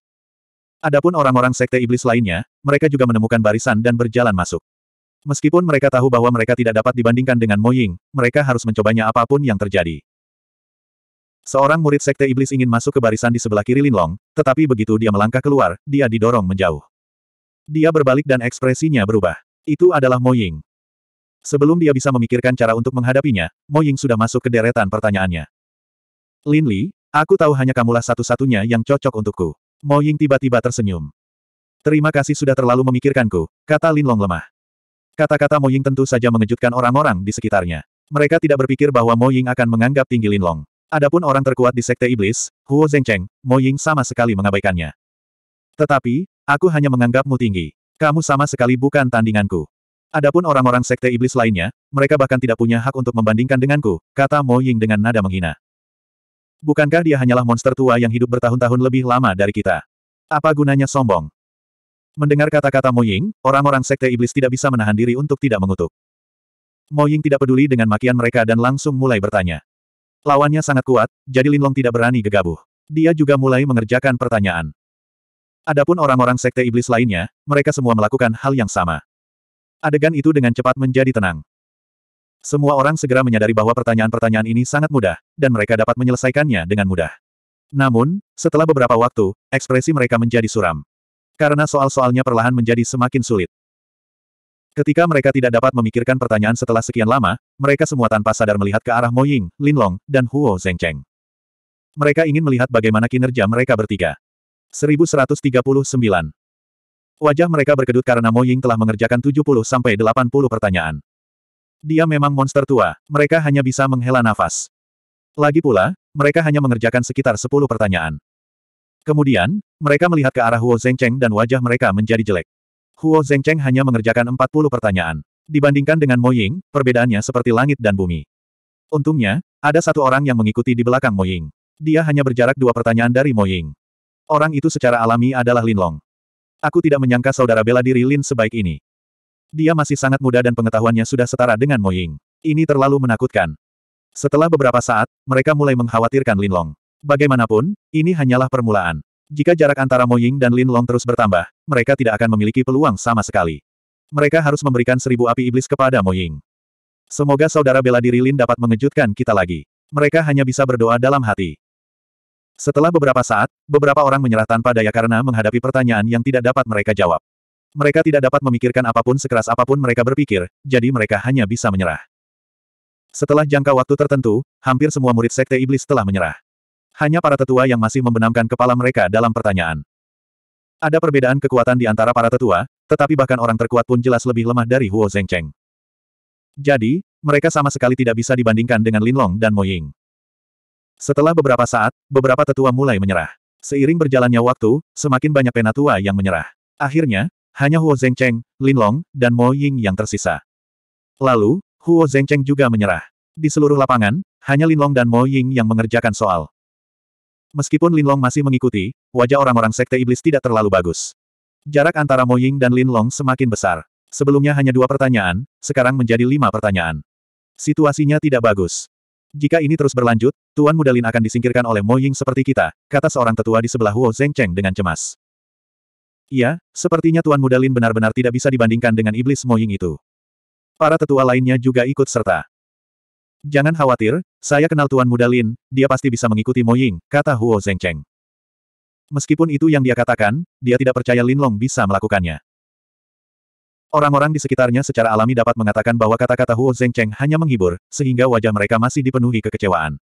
Speaker 1: Adapun orang-orang sekte iblis lainnya, mereka juga menemukan barisan dan berjalan masuk. Meskipun mereka tahu bahwa mereka tidak dapat dibandingkan dengan Mo Ying, mereka harus mencobanya apapun yang terjadi. Seorang murid sekte iblis ingin masuk ke barisan di sebelah kiri Linlong, tetapi begitu dia melangkah keluar, dia didorong menjauh. Dia berbalik dan ekspresinya berubah. Itu adalah Mo Ying. Sebelum dia bisa memikirkan cara untuk menghadapinya, Mo Ying sudah masuk ke deretan pertanyaannya. Lin Li, aku tahu hanya kamulah satu-satunya yang cocok untukku. Mo Ying tiba-tiba tersenyum. Terima kasih sudah terlalu memikirkanku, kata Lin Long lemah. Kata-kata Mo Ying tentu saja mengejutkan orang-orang di sekitarnya. Mereka tidak berpikir bahwa Mo Ying akan menganggap tinggi Lin Long. Adapun orang terkuat di Sekte Iblis, Huo Zhengcheng, Mo Ying sama sekali mengabaikannya. Tetapi, aku hanya menganggapmu tinggi. Kamu sama sekali bukan tandinganku. Adapun orang-orang sekte iblis lainnya, mereka bahkan tidak punya hak untuk membandingkan denganku, kata Mo Ying dengan nada menghina. Bukankah dia hanyalah monster tua yang hidup bertahun-tahun lebih lama dari kita? Apa gunanya sombong? Mendengar kata-kata Mo Ying, orang-orang sekte iblis tidak bisa menahan diri untuk tidak mengutuk. Mo Ying tidak peduli dengan makian mereka dan langsung mulai bertanya. Lawannya sangat kuat, jadi Linlong tidak berani gegabah. Dia juga mulai mengerjakan pertanyaan. Adapun orang-orang sekte iblis lainnya, mereka semua melakukan hal yang sama. Adegan itu dengan cepat menjadi tenang. Semua orang segera menyadari bahwa pertanyaan-pertanyaan ini sangat mudah, dan mereka dapat menyelesaikannya dengan mudah. Namun, setelah beberapa waktu, ekspresi mereka menjadi suram. Karena soal-soalnya perlahan menjadi semakin sulit. Ketika mereka tidak dapat memikirkan pertanyaan setelah sekian lama, mereka semua tanpa sadar melihat ke arah Mo Ying, Lin Long, dan Huo Zhengcheng. Mereka ingin melihat bagaimana kinerja mereka bertiga. 1139 Wajah mereka berkedut karena Mo Ying telah mengerjakan 70-80 pertanyaan. Dia memang monster tua, mereka hanya bisa menghela nafas. Lagi pula, mereka hanya mengerjakan sekitar 10 pertanyaan. Kemudian, mereka melihat ke arah Huo Zhengcheng dan wajah mereka menjadi jelek. Huo Zhengcheng hanya mengerjakan 40 pertanyaan. Dibandingkan dengan Mo Ying, perbedaannya seperti langit dan bumi. Untungnya, ada satu orang yang mengikuti di belakang Mo Ying. Dia hanya berjarak dua pertanyaan dari Mo Ying. Orang itu secara alami adalah Lin Long. Aku tidak menyangka saudara bela diri Lin sebaik ini. Dia masih sangat muda dan pengetahuannya sudah setara dengan Mo Ying. Ini terlalu menakutkan. Setelah beberapa saat, mereka mulai mengkhawatirkan Lin Long. Bagaimanapun, ini hanyalah permulaan. Jika jarak antara Mo Ying dan Lin Long terus bertambah, mereka tidak akan memiliki peluang sama sekali. Mereka harus memberikan seribu api iblis kepada Mo Ying. Semoga saudara bela diri Lin dapat mengejutkan kita lagi. Mereka hanya bisa berdoa dalam hati. Setelah beberapa saat, beberapa orang menyerah tanpa daya karena menghadapi pertanyaan yang tidak dapat mereka jawab. Mereka tidak dapat memikirkan apapun sekeras apapun mereka berpikir, jadi mereka hanya bisa menyerah. Setelah jangka waktu tertentu, hampir semua murid Sekte Iblis telah menyerah. Hanya para tetua yang masih membenamkan kepala mereka dalam pertanyaan. Ada perbedaan kekuatan di antara para tetua, tetapi bahkan orang terkuat pun jelas lebih lemah dari Huo Zhengcheng. Jadi, mereka sama sekali tidak bisa dibandingkan dengan Linlong dan Mo Ying. Setelah beberapa saat, beberapa tetua mulai menyerah. Seiring berjalannya waktu, semakin banyak penatua yang menyerah. Akhirnya, hanya Huo Zhengcheng, Lin Long, dan Mo Ying yang tersisa. Lalu, Huo Zhengcheng juga menyerah. Di seluruh lapangan, hanya Lin Long dan Mo Ying yang mengerjakan soal. Meskipun Lin Long masih mengikuti, wajah orang-orang sekte iblis tidak terlalu bagus. Jarak antara Mo Ying dan Lin Long semakin besar. Sebelumnya hanya dua pertanyaan, sekarang menjadi lima pertanyaan. Situasinya tidak bagus. Jika ini terus berlanjut, Tuan Mudalin akan disingkirkan oleh Mo Ying seperti kita, kata seorang tetua di sebelah Huo Zhengcheng dengan cemas. Iya, sepertinya Tuan Mudalin benar-benar tidak bisa dibandingkan dengan iblis Mo Ying itu. Para tetua lainnya juga ikut serta. Jangan khawatir, saya kenal Tuan Mudalin, dia pasti bisa mengikuti Mo Ying, kata Huo Zhengcheng. Meskipun itu yang dia katakan, dia tidak percaya Lin Long bisa melakukannya. Orang-orang di sekitarnya secara alami dapat mengatakan bahwa kata-kata Huo Zhengcheng hanya menghibur, sehingga wajah mereka masih dipenuhi kekecewaan.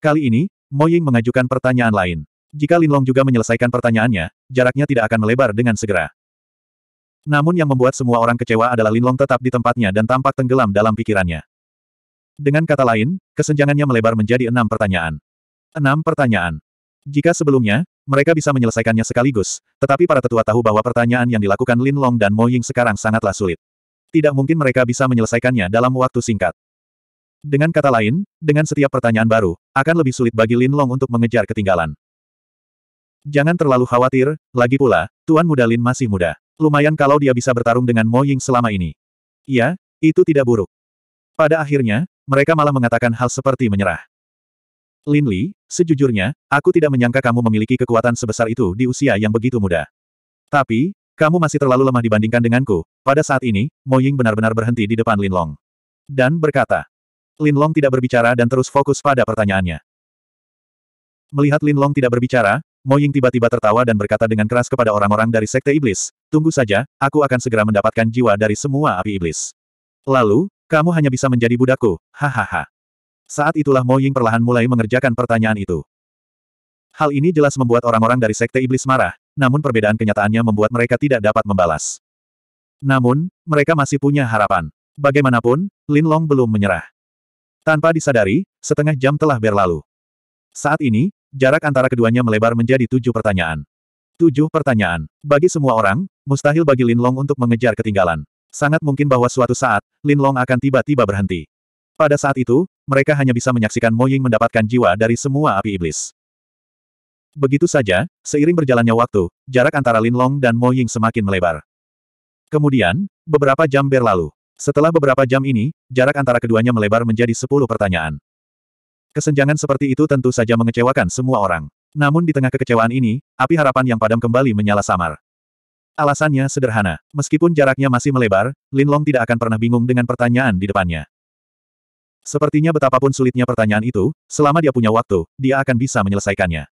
Speaker 1: Kali ini, Mo Ying mengajukan pertanyaan lain. Jika Lin Long juga menyelesaikan pertanyaannya, jaraknya tidak akan melebar dengan segera. Namun yang membuat semua orang kecewa adalah Lin Long tetap di tempatnya dan tampak tenggelam dalam pikirannya. Dengan kata lain, kesenjangannya melebar menjadi enam pertanyaan. Enam pertanyaan. Jika sebelumnya, mereka bisa menyelesaikannya sekaligus, tetapi para tetua tahu bahwa pertanyaan yang dilakukan Lin Long dan Mo Ying sekarang sangatlah sulit. Tidak mungkin mereka bisa menyelesaikannya dalam waktu singkat. Dengan kata lain, dengan setiap pertanyaan baru, akan lebih sulit bagi Lin Long untuk mengejar ketinggalan. Jangan terlalu khawatir, lagi pula, Tuan Muda Lin masih muda. Lumayan kalau dia bisa bertarung dengan Mo Ying selama ini. Iya, itu tidak buruk. Pada akhirnya, mereka malah mengatakan hal seperti menyerah. Lin Li, sejujurnya, aku tidak menyangka kamu memiliki kekuatan sebesar itu di usia yang begitu muda. Tapi, kamu masih terlalu lemah dibandingkan denganku. Pada saat ini, Mo Ying benar-benar berhenti di depan Lin Long. Dan berkata. Lin Long tidak berbicara dan terus fokus pada pertanyaannya. Melihat Lin Long tidak berbicara, Mo Ying tiba-tiba tertawa dan berkata dengan keras kepada orang-orang dari Sekte Iblis, tunggu saja, aku akan segera mendapatkan jiwa dari semua api iblis. Lalu, kamu hanya bisa menjadi budakku, hahaha. Saat itulah Mo Ying perlahan mulai mengerjakan pertanyaan itu. Hal ini jelas membuat orang-orang dari Sekte Iblis marah, namun perbedaan kenyataannya membuat mereka tidak dapat membalas. Namun, mereka masih punya harapan. Bagaimanapun, Lin Long belum menyerah. Tanpa disadari, setengah jam telah berlalu. Saat ini, jarak antara keduanya melebar menjadi tujuh pertanyaan. Tujuh pertanyaan. Bagi semua orang, mustahil bagi Lin Long untuk mengejar ketinggalan. Sangat mungkin bahwa suatu saat, Lin Long akan tiba-tiba berhenti. Pada saat itu, mereka hanya bisa menyaksikan Mo Ying mendapatkan jiwa dari semua api iblis. Begitu saja, seiring berjalannya waktu, jarak antara Lin Long dan Mo Ying semakin melebar. Kemudian, beberapa jam berlalu. Setelah beberapa jam ini, jarak antara keduanya melebar menjadi sepuluh pertanyaan. Kesenjangan seperti itu tentu saja mengecewakan semua orang. Namun di tengah kekecewaan ini, api harapan yang padam kembali menyala samar. Alasannya sederhana, meskipun jaraknya masih melebar, Lin Long tidak akan pernah bingung dengan pertanyaan di depannya. Sepertinya betapapun sulitnya pertanyaan itu, selama dia punya waktu, dia akan bisa menyelesaikannya.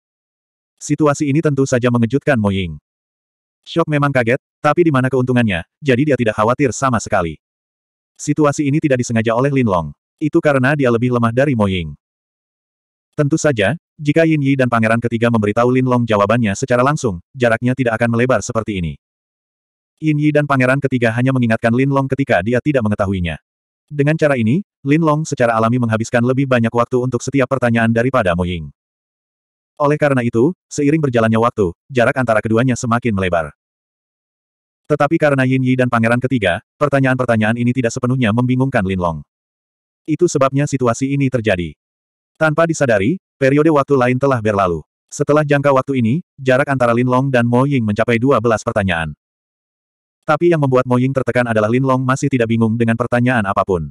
Speaker 1: Situasi ini tentu saja mengejutkan Mo Ying. Shock memang kaget, tapi di mana keuntungannya, jadi dia tidak khawatir sama sekali. Situasi ini tidak disengaja oleh Lin Long. Itu karena dia lebih lemah dari Mo Ying. Tentu saja, jika Yin Yi dan pangeran ketiga memberitahu Lin Long jawabannya secara langsung, jaraknya tidak akan melebar seperti ini. Yin Yi dan pangeran ketiga hanya mengingatkan Lin Long ketika dia tidak mengetahuinya. Dengan cara ini, Lin Long secara alami menghabiskan lebih banyak waktu untuk setiap pertanyaan daripada Mo Ying. Oleh karena itu, seiring berjalannya waktu, jarak antara keduanya semakin melebar. Tetapi karena Yin Yi dan pangeran ketiga, pertanyaan-pertanyaan ini tidak sepenuhnya membingungkan Lin Long. Itu sebabnya situasi ini terjadi. Tanpa disadari, periode waktu lain telah berlalu. Setelah jangka waktu ini, jarak antara Lin Long dan Mo Ying mencapai 12 pertanyaan. Tapi yang membuat Ying tertekan adalah Lin Long masih tidak bingung dengan pertanyaan apapun.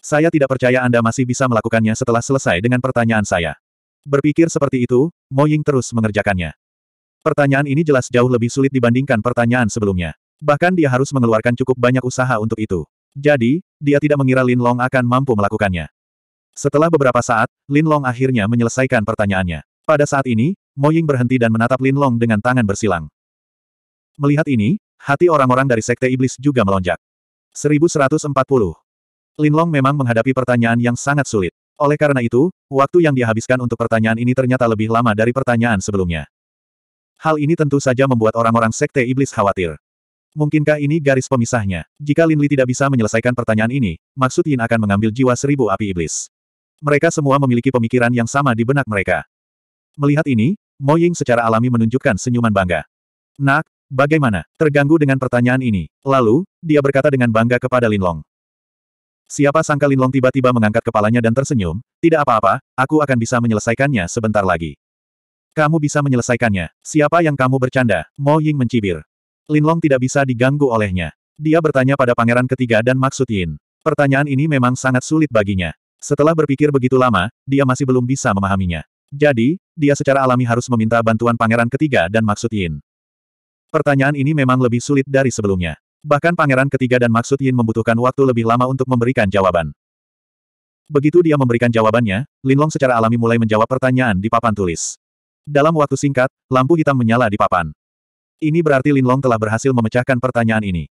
Speaker 1: Saya tidak percaya Anda masih bisa melakukannya setelah selesai dengan pertanyaan saya. Berpikir seperti itu, Ying terus mengerjakannya. Pertanyaan ini jelas jauh lebih sulit dibandingkan pertanyaan sebelumnya. Bahkan dia harus mengeluarkan cukup banyak usaha untuk itu. Jadi, dia tidak mengira Lin Long akan mampu melakukannya. Setelah beberapa saat, Lin Long akhirnya menyelesaikan pertanyaannya. Pada saat ini, Ying berhenti dan menatap Lin Long dengan tangan bersilang. Melihat ini, Hati orang-orang dari Sekte Iblis juga melonjak. 1140. Linlong memang menghadapi pertanyaan yang sangat sulit. Oleh karena itu, waktu yang dihabiskan untuk pertanyaan ini ternyata lebih lama dari pertanyaan sebelumnya. Hal ini tentu saja membuat orang-orang Sekte Iblis khawatir. Mungkinkah ini garis pemisahnya? Jika Lin Li tidak bisa menyelesaikan pertanyaan ini, maksud Yin akan mengambil jiwa seribu api iblis. Mereka semua memiliki pemikiran yang sama di benak mereka. Melihat ini, Mo Ying secara alami menunjukkan senyuman bangga. Nak, Bagaimana? Terganggu dengan pertanyaan ini. Lalu, dia berkata dengan bangga kepada Linlong. Siapa sangka Linlong tiba-tiba mengangkat kepalanya dan tersenyum, tidak apa-apa, aku akan bisa menyelesaikannya sebentar lagi. Kamu bisa menyelesaikannya. Siapa yang kamu bercanda? Mo Ying mencibir. Linlong tidak bisa diganggu olehnya. Dia bertanya pada pangeran ketiga dan maksud Yin. Pertanyaan ini memang sangat sulit baginya. Setelah berpikir begitu lama, dia masih belum bisa memahaminya. Jadi, dia secara alami harus meminta bantuan pangeran ketiga dan maksud Yin. Pertanyaan ini memang lebih sulit dari sebelumnya. Bahkan pangeran ketiga dan maksud Yin membutuhkan waktu lebih lama untuk memberikan jawaban. Begitu dia memberikan jawabannya, Linlong secara alami mulai menjawab pertanyaan di papan tulis. Dalam waktu singkat, lampu hitam menyala di papan. Ini berarti Linlong telah berhasil memecahkan pertanyaan ini.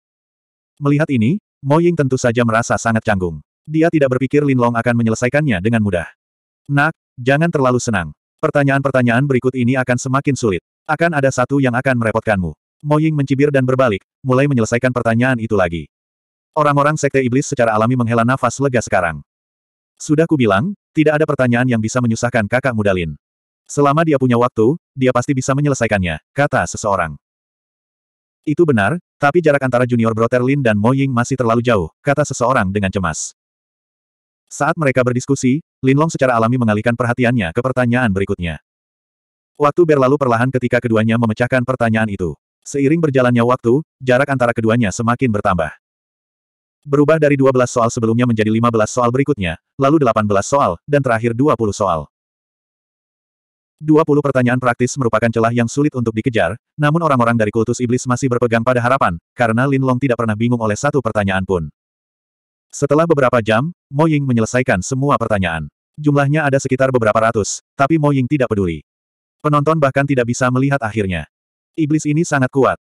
Speaker 1: Melihat ini, Mo Ying tentu saja merasa sangat canggung. Dia tidak berpikir Linlong akan menyelesaikannya dengan mudah. Nak, jangan terlalu senang. Pertanyaan-pertanyaan berikut ini akan semakin sulit. Akan ada satu yang akan merepotkanmu. Moying mencibir dan berbalik, mulai menyelesaikan pertanyaan itu lagi. Orang-orang sekte iblis secara alami menghela nafas lega sekarang. Sudah kubilang, tidak ada pertanyaan yang bisa menyusahkan kakak Mudalin. Selama dia punya waktu, dia pasti bisa menyelesaikannya, kata seseorang. Itu benar, tapi jarak antara junior brother Lin dan Mo masih terlalu jauh, kata seseorang dengan cemas. Saat mereka berdiskusi, Lin Long secara alami mengalihkan perhatiannya ke pertanyaan berikutnya. Waktu berlalu perlahan ketika keduanya memecahkan pertanyaan itu. Seiring berjalannya waktu, jarak antara keduanya semakin bertambah. Berubah dari 12 soal sebelumnya menjadi 15 soal berikutnya, lalu 18 soal, dan terakhir 20 soal. 20 pertanyaan praktis merupakan celah yang sulit untuk dikejar, namun orang-orang dari kultus iblis masih berpegang pada harapan, karena Lin Long tidak pernah bingung oleh satu pertanyaan pun. Setelah beberapa jam, Mo Ying menyelesaikan semua pertanyaan. Jumlahnya ada sekitar beberapa ratus, tapi Mo Ying tidak peduli. Penonton bahkan tidak bisa melihat akhirnya. Iblis ini sangat kuat.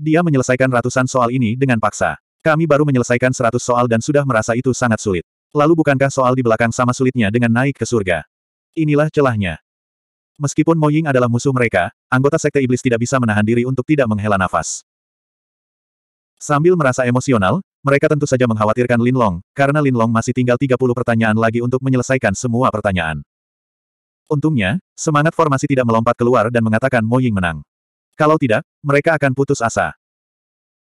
Speaker 1: Dia menyelesaikan ratusan soal ini dengan paksa. Kami baru menyelesaikan seratus soal dan sudah merasa itu sangat sulit. Lalu bukankah soal di belakang sama sulitnya dengan naik ke surga? Inilah celahnya. Meskipun Moying adalah musuh mereka, anggota sekte iblis tidak bisa menahan diri untuk tidak menghela nafas. Sambil merasa emosional, mereka tentu saja mengkhawatirkan Lin Long, karena Lin Long masih tinggal 30 pertanyaan lagi untuk menyelesaikan semua pertanyaan. Untungnya, semangat formasi tidak melompat keluar dan mengatakan Moying menang. Kalau tidak, mereka akan putus asa.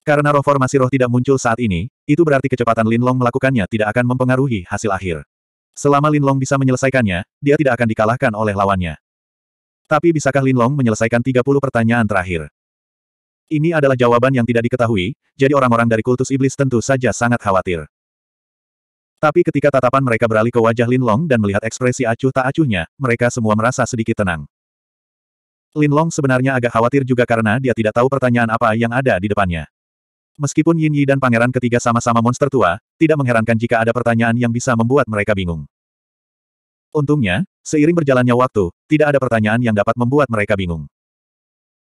Speaker 1: Karena roh formasi roh tidak muncul saat ini, itu berarti kecepatan Linlong melakukannya tidak akan mempengaruhi hasil akhir. Selama Linlong bisa menyelesaikannya, dia tidak akan dikalahkan oleh lawannya. Tapi bisakah Linlong menyelesaikan 30 pertanyaan terakhir? Ini adalah jawaban yang tidak diketahui, jadi orang-orang dari kultus iblis tentu saja sangat khawatir. Tapi ketika tatapan mereka beralih ke wajah Linlong dan melihat ekspresi acuh tak acuhnya, mereka semua merasa sedikit tenang. Lin Long sebenarnya agak khawatir juga karena dia tidak tahu pertanyaan apa yang ada di depannya. Meskipun Yin Yi dan pangeran ketiga sama-sama monster tua, tidak mengherankan jika ada pertanyaan yang bisa membuat mereka bingung. Untungnya, seiring berjalannya waktu, tidak ada pertanyaan yang dapat membuat mereka bingung.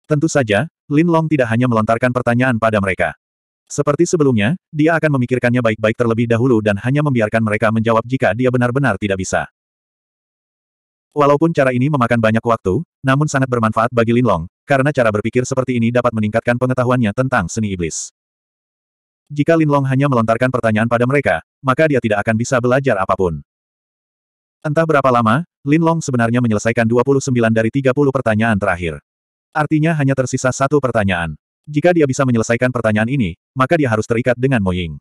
Speaker 1: Tentu saja, Lin Long tidak hanya melontarkan pertanyaan pada mereka. Seperti sebelumnya, dia akan memikirkannya baik-baik terlebih dahulu dan hanya membiarkan mereka menjawab jika dia benar-benar tidak bisa. Walaupun cara ini memakan banyak waktu, namun sangat bermanfaat bagi Linlong, karena cara berpikir seperti ini dapat meningkatkan pengetahuannya tentang seni iblis. Jika Linlong hanya melontarkan pertanyaan pada mereka, maka dia tidak akan bisa belajar apapun. Entah berapa lama, Linlong sebenarnya menyelesaikan 29 dari 30 pertanyaan terakhir. Artinya hanya tersisa satu pertanyaan. Jika dia bisa menyelesaikan pertanyaan ini, maka dia harus terikat dengan Mo Ying.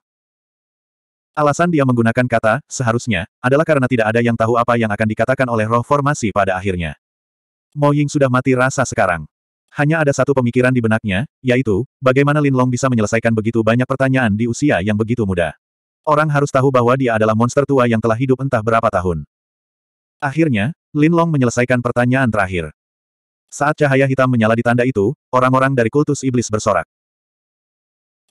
Speaker 1: Alasan dia menggunakan kata, seharusnya, adalah karena tidak ada yang tahu apa yang akan dikatakan oleh roh formasi pada akhirnya. Mo Ying sudah mati rasa sekarang. Hanya ada satu pemikiran di benaknya, yaitu, bagaimana Lin Long bisa menyelesaikan begitu banyak pertanyaan di usia yang begitu muda. Orang harus tahu bahwa dia adalah monster tua yang telah hidup entah berapa tahun. Akhirnya, Lin Long menyelesaikan pertanyaan terakhir. Saat cahaya hitam menyala di tanda itu, orang-orang dari kultus iblis bersorak.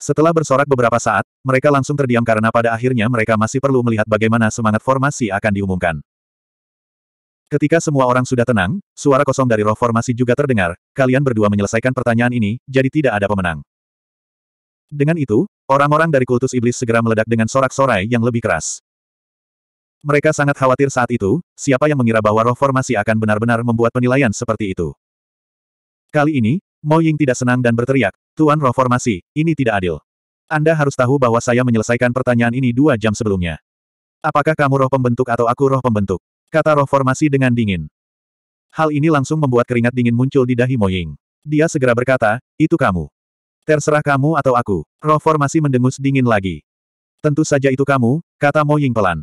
Speaker 1: Setelah bersorak beberapa saat, mereka langsung terdiam karena pada akhirnya mereka masih perlu melihat bagaimana semangat formasi akan diumumkan. Ketika semua orang sudah tenang, suara kosong dari roh formasi juga terdengar, kalian berdua menyelesaikan pertanyaan ini, jadi tidak ada pemenang. Dengan itu, orang-orang dari kultus iblis segera meledak dengan sorak-sorai yang lebih keras. Mereka sangat khawatir saat itu, siapa yang mengira bahwa roh formasi akan benar-benar membuat penilaian seperti itu. Kali ini, Mo Ying tidak senang dan berteriak, Tuan Roh Formasi, ini tidak adil. Anda harus tahu bahwa saya menyelesaikan pertanyaan ini dua jam sebelumnya. Apakah kamu roh pembentuk atau aku roh pembentuk? Kata Roh Formasi dengan dingin. Hal ini langsung membuat keringat dingin muncul di dahi Mo Ying. Dia segera berkata, itu kamu. Terserah kamu atau aku. Roh Formasi mendengus dingin lagi. Tentu saja itu kamu, kata Mo Ying pelan.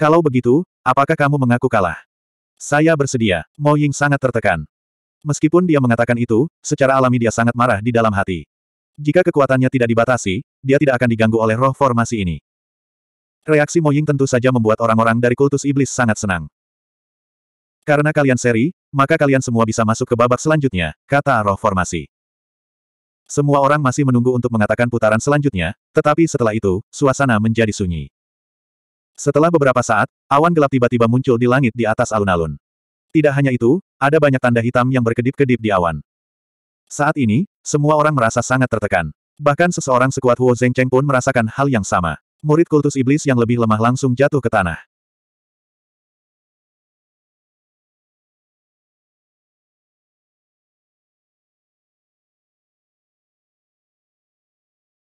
Speaker 1: Kalau begitu, apakah kamu mengaku kalah? Saya bersedia. Mo Ying sangat tertekan. Meskipun dia mengatakan itu, secara alami dia sangat marah di dalam hati. Jika kekuatannya tidak dibatasi, dia tidak akan diganggu oleh roh formasi ini. Reaksi Moying tentu saja membuat orang-orang dari kultus iblis sangat senang. Karena kalian seri, maka kalian semua bisa masuk ke babak selanjutnya, kata roh formasi. Semua orang masih menunggu untuk mengatakan putaran selanjutnya, tetapi setelah itu, suasana menjadi sunyi. Setelah beberapa saat, awan gelap tiba-tiba muncul di langit di atas alun-alun. Tidak hanya itu, ada banyak tanda hitam yang berkedip-kedip di awan. Saat ini, semua orang merasa sangat tertekan. Bahkan seseorang sekuat Huo Zhengcheng pun merasakan hal yang sama. Murid kultus iblis yang lebih lemah langsung jatuh ke tanah.